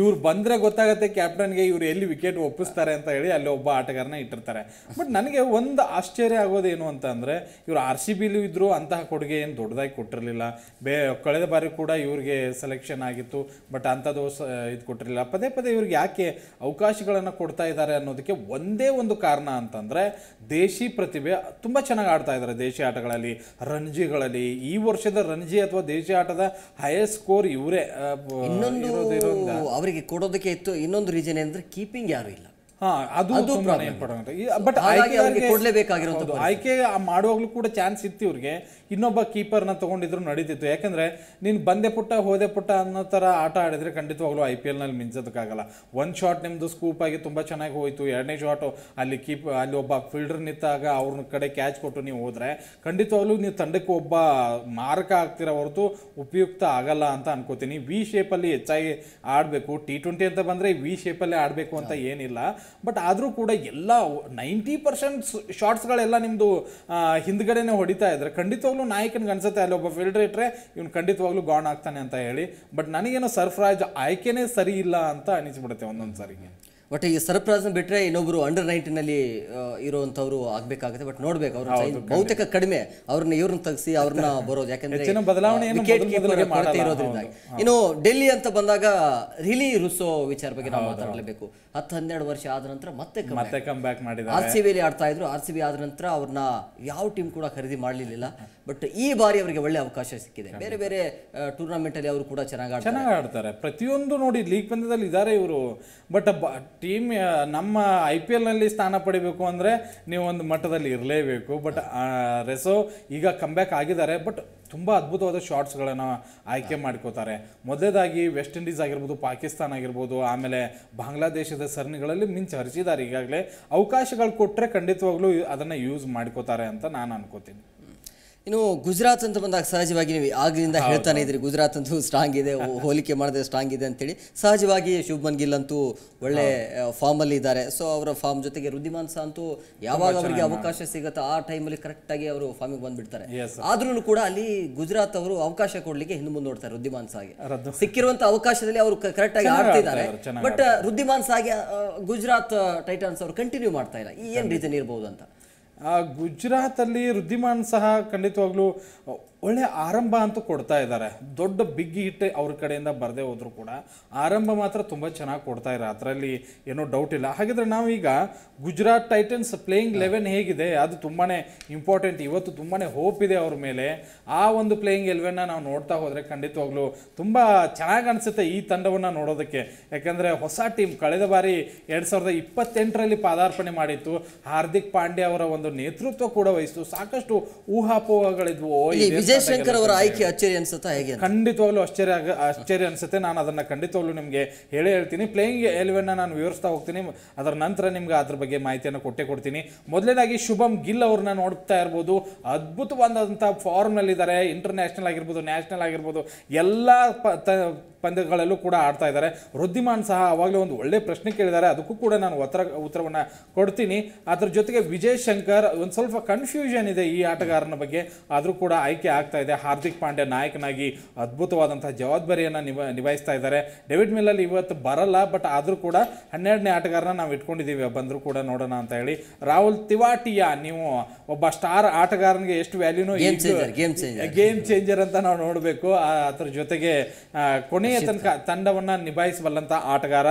ಇವ್ರು ಬಂದ್ರೆ ಗೊತ್ತಾಗುತ್ತೆ ಕ್ಯಾಪ್ಟನ್ಗೆ ಇವ್ರು ಎಲ್ಲಿ ವಿಕೆಟ್ ಒಪ್ಪಿಸ್ತಾರೆ ಅಂತ ಹೇಳಿ ಅಲ್ಲಿ ಒಬ್ಬ ಆಟಗಾರನ ಇಟ್ಟಿರ್ತಾರೆ ಬಟ್ ನನಗೆ ಒಂದು ಆಶ್ಚರ್ಯ ಆಗೋದೇನು ಅಂತ ಅಂದ್ರೆ ಇವ್ರು ಆರ್ ಸಿ ಬಿಲು ಇದ್ರು ಅಂತಹ ಕೊಡುಗೆ ಏನು ದೊಡ್ಡದಾಗಿ ಕೊಟ್ಟಿರಲಿಲ್ಲ ಬೇ ಕಳೆದ ಬಾರಿ ಕೂಡ ಇವ್ರಿಗೆ ಸೆಲೆಕ್ಷನ್ ಆಗಿತ್ತು ಬಟ್ ಅಂಥದ್ದು ಇದು ಕೊಟ್ಟಿರಲಿಲ್ಲ ಪದೇ ಪದೇ ಇವ್ರಿಗೆ ಯಾಕೆ ಅವಕಾಶಗಳನ್ನು ಕೊಡ್ತಾ ಇದ್ದಾರೆ ಅನ್ನೋದಕ್ಕೆ ಒಂದೇ ಒಂದು ಕಾರಣ ಅಂತಂದರೆ ದೇಶಿ ಪ್ರತಿಭೆ ತುಂಬ ಚೆನ್ನಾಗಿ ಆಡ್ತಾ ಇದ್ದಾರೆ ದೇಶಿ ಆಟಗಳಲ್ಲಿ ರಣಜಿಗಳಲ್ಲಿ ಈ ವರ್ಷದ ರಣಜಿ ಅಥವಾ ದೇಶಿ ಆಟದ
ಹೈಯೆಸ್ಟ್ ಸ್ಕೋರ್ ಇವರೇ ಇನ್ನೊಂದು ಅವರಿಗೆ ಕೊಡೋದಕ್ಕೆ ಇತ್ತು ಇನ್ನೊಂದು ರೀಸನ್ ಏನಂದ್ರೆ ಕೀಪಿಂಗ್ ಯಾರು ಇಲ್ಲ ಅದು
ಬಟ್ ಆಯ್ಕೆ ಮಾಡುವಾಗ್ಲೂ ಕೂಡ ಚಾನ್ಸ್ ಇತ್ತು ಇವ್ರಿಗೆ ಇನ್ನೊಬ್ಬ ಕೀಪರ್ನ ತಗೊಂಡಿದ್ರು ನಡೀತಿತ್ತು ಯಾಕಂದ್ರೆ ನೀನು ಬಂದೆ ಪುಟ್ಟ ಹೋದೆ ಪುಟ್ಟ ಅನ್ನೋ ತರ ಆಟ ಆಡಿದ್ರೆ ಖಂಡಿತವಾಗ್ಲೂ ಐ ಪಿ ಎಲ್ ನಲ್ಲಿ ಮಿಂಚೋದಕ್ಕಾಗಲ್ಲ ಒಂದ್ ಶಾಟ್ ನಿಮ್ದು ಸ್ಕೂಪ್ ಆಗಿ ತುಂಬಾ ಚೆನ್ನಾಗಿ ಹೋಯ್ತು ಎರಡನೇ ಶಾಟ್ ಅಲ್ಲಿ ಕೀಪ್ ಅಲ್ಲಿ ಒಬ್ಬ ಫೀಲ್ಡರ್ ನಿಂತಾಗ ಅವ್ರ ಕಡೆ ಕ್ಯಾಚ್ ಕೊಟ್ಟು ನೀವು ಹೋದ್ರೆ ಖಂಡಿತವಾಗ್ಲೂ ನೀವು ತಂಡಕ್ಕೆ ಒಬ್ಬ ಮಾರಕ ಆಗ್ತಿರೋ ಹೊರತು ಉಪಯುಕ್ತ ಆಗಲ್ಲ ಅಂತ ಅನ್ಕೋತೀನಿ ವಿ ಶೇಪ್ ಅಲ್ಲಿ ಹೆಚ್ಚಾಗಿ ಆಡಬೇಕು ಟಿ ಟ್ವೆಂಟಿ ಅಂತ ಬಂದ್ರೆ ವಿ ಶೇಪ್ ಅಲ್ಲಿ ಆಡಬೇಕು ಅಂತ ಏನಿಲ್ಲ ಬಟ್ ಆದರೂ ಕೂಡ ಎಲ್ಲ ನೈಂಟಿ ಪರ್ಸೆಂಟ್ ಶಾರ್ಟ್ಸ್ಗಳೆಲ್ಲ ನಿಮ್ಮದು ಹಿಂದ್ಗಡೆನೆ ಹೊಡಿತಾ ಇದ್ದರೆ ಖಂಡಿತವಾಗ್ಲೂ ನಾಯಕನಿಗೆ ಅನ್ಸುತ್ತೆ ಅಲ್ಲಿ ಒಬ್ಬ ಇಟ್ಟರೆ ಇವ್ನು ಖಂಡಿತವಾಗ್ಲೂ ಗಾನ್ ಆಗ್ತಾನೆ ಅಂತ ಹೇಳಿ ಬಟ್ ನನಗೇನೋ ಸರ್ಫ್ರಾಜ್ ಆಯ್ಕೆನೇ ಸರಿ ಇಲ್ಲ ಅಂತ ಅನಿಸ್ಬಿಡುತ್ತೆ ಒಂದೊಂದು ಸಾರಿಗೆ
ಬಟ್ ಈ ಸರ್ಪ್ರೈಸ್ ಬಿಟ್ಟರೆ ಇನ್ನೊಬ್ರು ಅಂಡರ್ ನೈನ್ಟೀನಲ್ಲಿ ಇರುವಂಥವ್ರು ಆಗಬೇಕಾಗುತ್ತೆ ಬಟ್ ನೋಡ್ಬೇಕು ಅವ್ರ ಬಹುತೇಕ ಕಡಿಮೆ ಅವ್ರನ್ನ ಇವ್ರನ್ನ ತೆಗಿಸಿ ಅವ್ರನ್ನ ಬರೋದು ಯಾಕಂದ್ರೆ ಇನ್ನು ಡೆಲ್ಲಿ ಅಂತ ಬಂದಾಗ ರಿಲಿ ರುಸೋ ವಿಚಾರ ಬಗ್ಗೆ ನಾವು ಮಾತಾಡಲೇಬೇಕು ಹತ್ತು ಹನ್ನೆರಡು ವರ್ಷ ಆದ ನಂತರ ಮತ್ತೆ ಆರ್ ಸಿ ಬಿಲಿ ಆಡ್ತಾ ಇದ್ರು ಆರ್ ಸಿ ಬಿ ಆದ ನಂತರ ಅವ್ರನ್ನ ಯಾವ ಟೀಮ್ ಕೂಡ ಖರೀದಿ ಮಾಡಲಿಲ್ಲ ಬಟ್ ಈ ಬಾರಿ ಅವರಿಗೆ ಒಳ್ಳೆ ಅವಕಾಶ ಸಿಕ್ಕಿದೆ ಬೇರೆ ಬೇರೆ ಟೂರ್ನಾಮೆಂಟ್ ಅಲ್ಲಿ ಅವರು ಕೂಡ ಚೆನ್ನಾಗಿ ಆಡ್ತಾರೆ ಪ್ರತಿಯೊಂದು ನೋಡಿ ಲೀಗ್ ಪಂದ್ಯದಲ್ಲಿ ಇದಾರೆ ಇವರು ಬಟ್
ಟೀಮ್ ನಮ್ಮ ಐ ಪಿ ಎಲ್ನಲ್ಲಿ ಸ್ಥಾನ ಪಡಿಬೇಕು ಅಂದರೆ ನೀವು ಒಂದು ಮಟ್ಟದಲ್ಲಿ ಇರಲೇಬೇಕು ಬಟ್ ರೆಸೋ ಈಗ ಕಮ್ ಬ್ಯಾಕ್ ಆಗಿದ್ದಾರೆ ಬಟ್ ತುಂಬ ಅದ್ಭುತವಾದ ಶಾರ್ಟ್ಸ್ಗಳನ್ನು ಆಯ್ಕೆ ಮಾಡ್ಕೋತಾರೆ ಮೊದಲೇದಾಗಿ ವೆಸ್ಟ್ ಇಂಡೀಸ್ ಆಗಿರ್ಬೋದು ಪಾಕಿಸ್ತಾನ ಆಗಿರ್ಬೋದು ಆಮೇಲೆ ಬಾಂಗ್ಲಾದೇಶದ ಸರಣಿಗಳಲ್ಲಿ ಮಿಂಚ ಹರಿಸಿದ್ದಾರೆ ಈಗಾಗಲೇ ಅವಕಾಶಗಳು ಕೊಟ್ಟರೆ ಖಂಡಿತವಾಗ್ಲೂ ಅದನ್ನು ಯೂಸ್ ಮಾಡ್ಕೋತಾರೆ ಅಂತ ನಾನು ಅನ್ಕೋತೀನಿ
ಇನ್ನು ಗುಜರಾತ್ ಅಂತ ಬಂದಾಗ ಸಹಜವಾಗಿ ನೀವು ಆಗಲಿಂದ ಹೇಳ್ತಾನೆ ಇದ್ರಿ ಗುಜರಾತ್ ಅಂತೂ ಸ್ಟ್ರಾಂಗ್ ಇದೆ ಹೋಲಿಕೆ ಮಾಡಿದ್ರೆ ಸ್ಟ್ರಾಂಗ್ ಇದೆ ಅಂತೇಳಿ ಸಹಜವಾಗಿ ಶುಭ್ಮನ್ ಗಿಲ್ ಅಂತೂ ಒಳ್ಳೆ ಫಾರ್ಮಲ್ಲಿ ಇದ್ದಾರೆ ಸೊ ಅವರ ಫಾರ್ಮ್ ಜೊತೆಗೆ ರುದ್ದಿಮಾನ್ಸ ಅಂತೂ ಯಾವಾಗ ಅವರಿಗೆ ಅವಕಾಶ ಸಿಗುತ್ತೋ ಆ ಟೈಮಲ್ಲಿ ಕರೆಕ್ಟಾಗಿ ಅವರು ಫಾರ್ಮಿಗೆ ಬಂದ್ಬಿಡ್ತಾರೆ ಆದ್ರೂ ಕೂಡ ಅಲ್ಲಿ ಗುಜರಾತ್ ಅವರು ಅವಕಾಶ ಕೊಡ್ಲಿಕ್ಕೆ ಹಿಂದೆ ಮುಂದೆ ನೋಡ್ತಾರೆ ರುದ್ಧಿಮಾನ್ ಸಾಗೆ ಸಿಕ್ಕಿರುವಂತ ಅವಕಾಶದಲ್ಲಿ ಅವರು ಕರೆಕ್ಟ್ ಆಗಿ ಆಡ್ತಿದ್ದಾರೆ ಬಟ್ ರುದ್ದಿಮಾನ್ಸ್ ಸಾಗೆ ಗುಜರಾತ್ ಟೈಟನ್ಸ್ ಅವರು ಕಂಟಿನ್ಯೂ ಮಾಡ್ತಾ ಇಲ್ಲ ಏನ್ ರೀಸನ್ ಇರಬಹುದು ಅಂತ
ಗುಜರಾತಲ್ಲಿ ವೃದ್ಧಿಮಾನ್ ಸಹ ಖಂಡಿತವಾಗ್ಲೂ ಒಳ್ಳೆ ಆರಂಭ ಅಂತೂ ಕೊಡ್ತಾ ಇದ್ದಾರೆ ದೊಡ್ಡ ಬಿಗ್ ಹಿಟ್ ಅವ್ರ ಕಡೆಯಿಂದ ಬರದೇ ಹೋದ್ರು ಕೂಡ ಆರಂಭ ಮಾತ್ರ ತುಂಬ ಚೆನ್ನಾಗಿ ಕೊಡ್ತಾ ಇದ್ದಾರೆ ಅದರಲ್ಲಿ ಏನೋ ಡೌಟ್ ಇಲ್ಲ ಹಾಗಿದ್ರೆ ನಾವೀಗ ಗುಜರಾತ್ ಟೈಟನ್ಸ್ ಪ್ಲೇಯಿಂಗ್ ಲೆವೆನ್ ಹೇಗಿದೆ ಅದು ತುಂಬಾ ಇಂಪಾರ್ಟೆಂಟ್ ಇವತ್ತು ತುಂಬಾ ಹೋಪ್ ಇದೆ ಅವ್ರ ಮೇಲೆ ಆ ಒಂದು ಪ್ಲೇಯಿಂಗ್ ಎಲೆವೆನ್ನ ನಾವು ನೋಡ್ತಾ ಹೋದರೆ ಖಂಡಿತವಾಗ್ಲೂ ತುಂಬ ಚೆನ್ನಾಗಿ ಅನಿಸುತ್ತೆ ಈ ತಂಡವನ್ನು ನೋಡೋದಕ್ಕೆ ಯಾಕೆಂದರೆ ಹೊಸ ಟೀಮ್ ಕಳೆದ ಬಾರಿ ಎರಡು ಸಾವಿರದ ಇಪ್ಪತ್ತೆಂಟರಲ್ಲಿ ಪಾದಾರ್ಪಣೆ ಮಾಡಿತ್ತು ಹಾರ್ದಿಕ್ ಪಾಂಡ್ಯ ಅವರ ಒಂದು ನೇತೃತ್ವ ಕೂಡ ವಹಿಸಿತು ಸಾಕಷ್ಟು ಊಹಾಪೋಹಗಳಿದ್ವು ಜಯಶಂಕರ್ ಅವರ ಆಯ್ಕೆ
ಅಚ್ಚರಿ ಅನ್ಸುತ್ತಾ ಹೇಗೆ
ಖಂಡಿತವಾಗ್ಲೂ ಆಶ್ಚರ್ಯ ಆಶ್ಚರ್ಯ ಅನ್ಸುತ್ತೆ ನಾನು ಅದನ್ನ ಖಂಡಿತವಾಗ್ಲೂ ನಿಮಗೆ ಹೇಳೇ ಹೇಳ್ತೀನಿ ಪ್ಲೇಯಿಂಗ್ ಎಲೆವೆನ್ ನಾನು ವಿವರಿಸ್ತಾ ಹೋಗ್ತೀನಿ ಅದರ ನಂತರ ನಿಮ್ಗೆ ಅದ್ರ ಬಗ್ಗೆ ಮಾಹಿತಿಯನ್ನು ಕೊಟ್ಟೆ ಕೊಡ್ತೀನಿ ಮೊದಲನೇದಾಗಿ ಶುಭಂ ಗಿಲ್ ಅವ್ರನ್ನ ನೋಡ್ತಾ ಇರ್ಬೋದು ಅದ್ಭುತವಾದಂತಹ ಫಾರ್ಮ್ನಲ್ಲಿದ್ದಾರೆ ಇಂಟರ್ನ್ಯಾಷನಲ್ ಆಗಿರ್ಬೋದು ನ್ಯಾಷನಲ್ ಆಗಿರ್ಬೋದು ಎಲ್ಲ ಪಂದ್ಯಗಳಲ್ಲೂ ಕೂಡ ಆಡ್ತಾ ಇದ್ದಾರೆ ವೃದ್ಧಿಮಾನ್ ಸಹ ಆವಾಗಲೇ ಒಂದು ಒಳ್ಳೆ ಪ್ರಶ್ನೆ ಕೇಳಿದ್ದಾರೆ ಅದಕ್ಕೂ ಕೂಡ ನಾನು ಉತ್ತರ ಉತ್ತರವನ್ನು ಕೊಡ್ತೀನಿ ಅದರ ಜೊತೆಗೆ ವಿಜಯ್ ಶಂಕರ್ ಒಂದು ಸ್ವಲ್ಪ ಕನ್ಫ್ಯೂಷನ್ ಇದೆ ಈ ಆಟಗಾರನ ಬಗ್ಗೆ ಆದರೂ ಕೂಡ ಆಯ್ಕೆ ಆಗ್ತಾ ಇದೆ ಹಾರ್ದಿಕ್ ಪಾಂಡ್ಯ ನಾಯಕನಾಗಿ ಅದ್ಭುತವಾದಂತಹ ಜವಾಬ್ದಾರಿಯನ್ನು ನಿಭಾಯಿಸ್ತಾ ಇದ್ದಾರೆ ಡೇವಿಡ್ ಮಿಲ್ಲಲ್ಲಿ ಇವತ್ತು ಬರಲ್ಲ ಬಟ್ ಆದರೂ ಕೂಡ ಹನ್ನೆರಡನೇ ಆಟಗಾರನ ನಾವು ಇಟ್ಕೊಂಡಿದ್ದೀವಿ ಬಂದರೂ ಕೂಡ ನೋಡೋಣ ಅಂತ ಹೇಳಿ ರಾಹುಲ್ ತಿವಾಟಿಯಾ ನೀವು ಒಬ್ಬ ಸ್ಟಾರ್ ಆಟಗಾರನಿಗೆ ಎಷ್ಟು ವ್ಯಾಲ್ಯೂನು ಗೇಮ್ ಚೇಂಜರ್ ಅಂತ ನಾವು ನೋಡಬೇಕು ಅದರ ಜೊತೆಗೆ ಕೊನೆಯ ತನಕ ತಂಡವನ್ನು ನಿಭಾಯಿಸಬಲ್ಲಂಥ ಆಟಗಾರ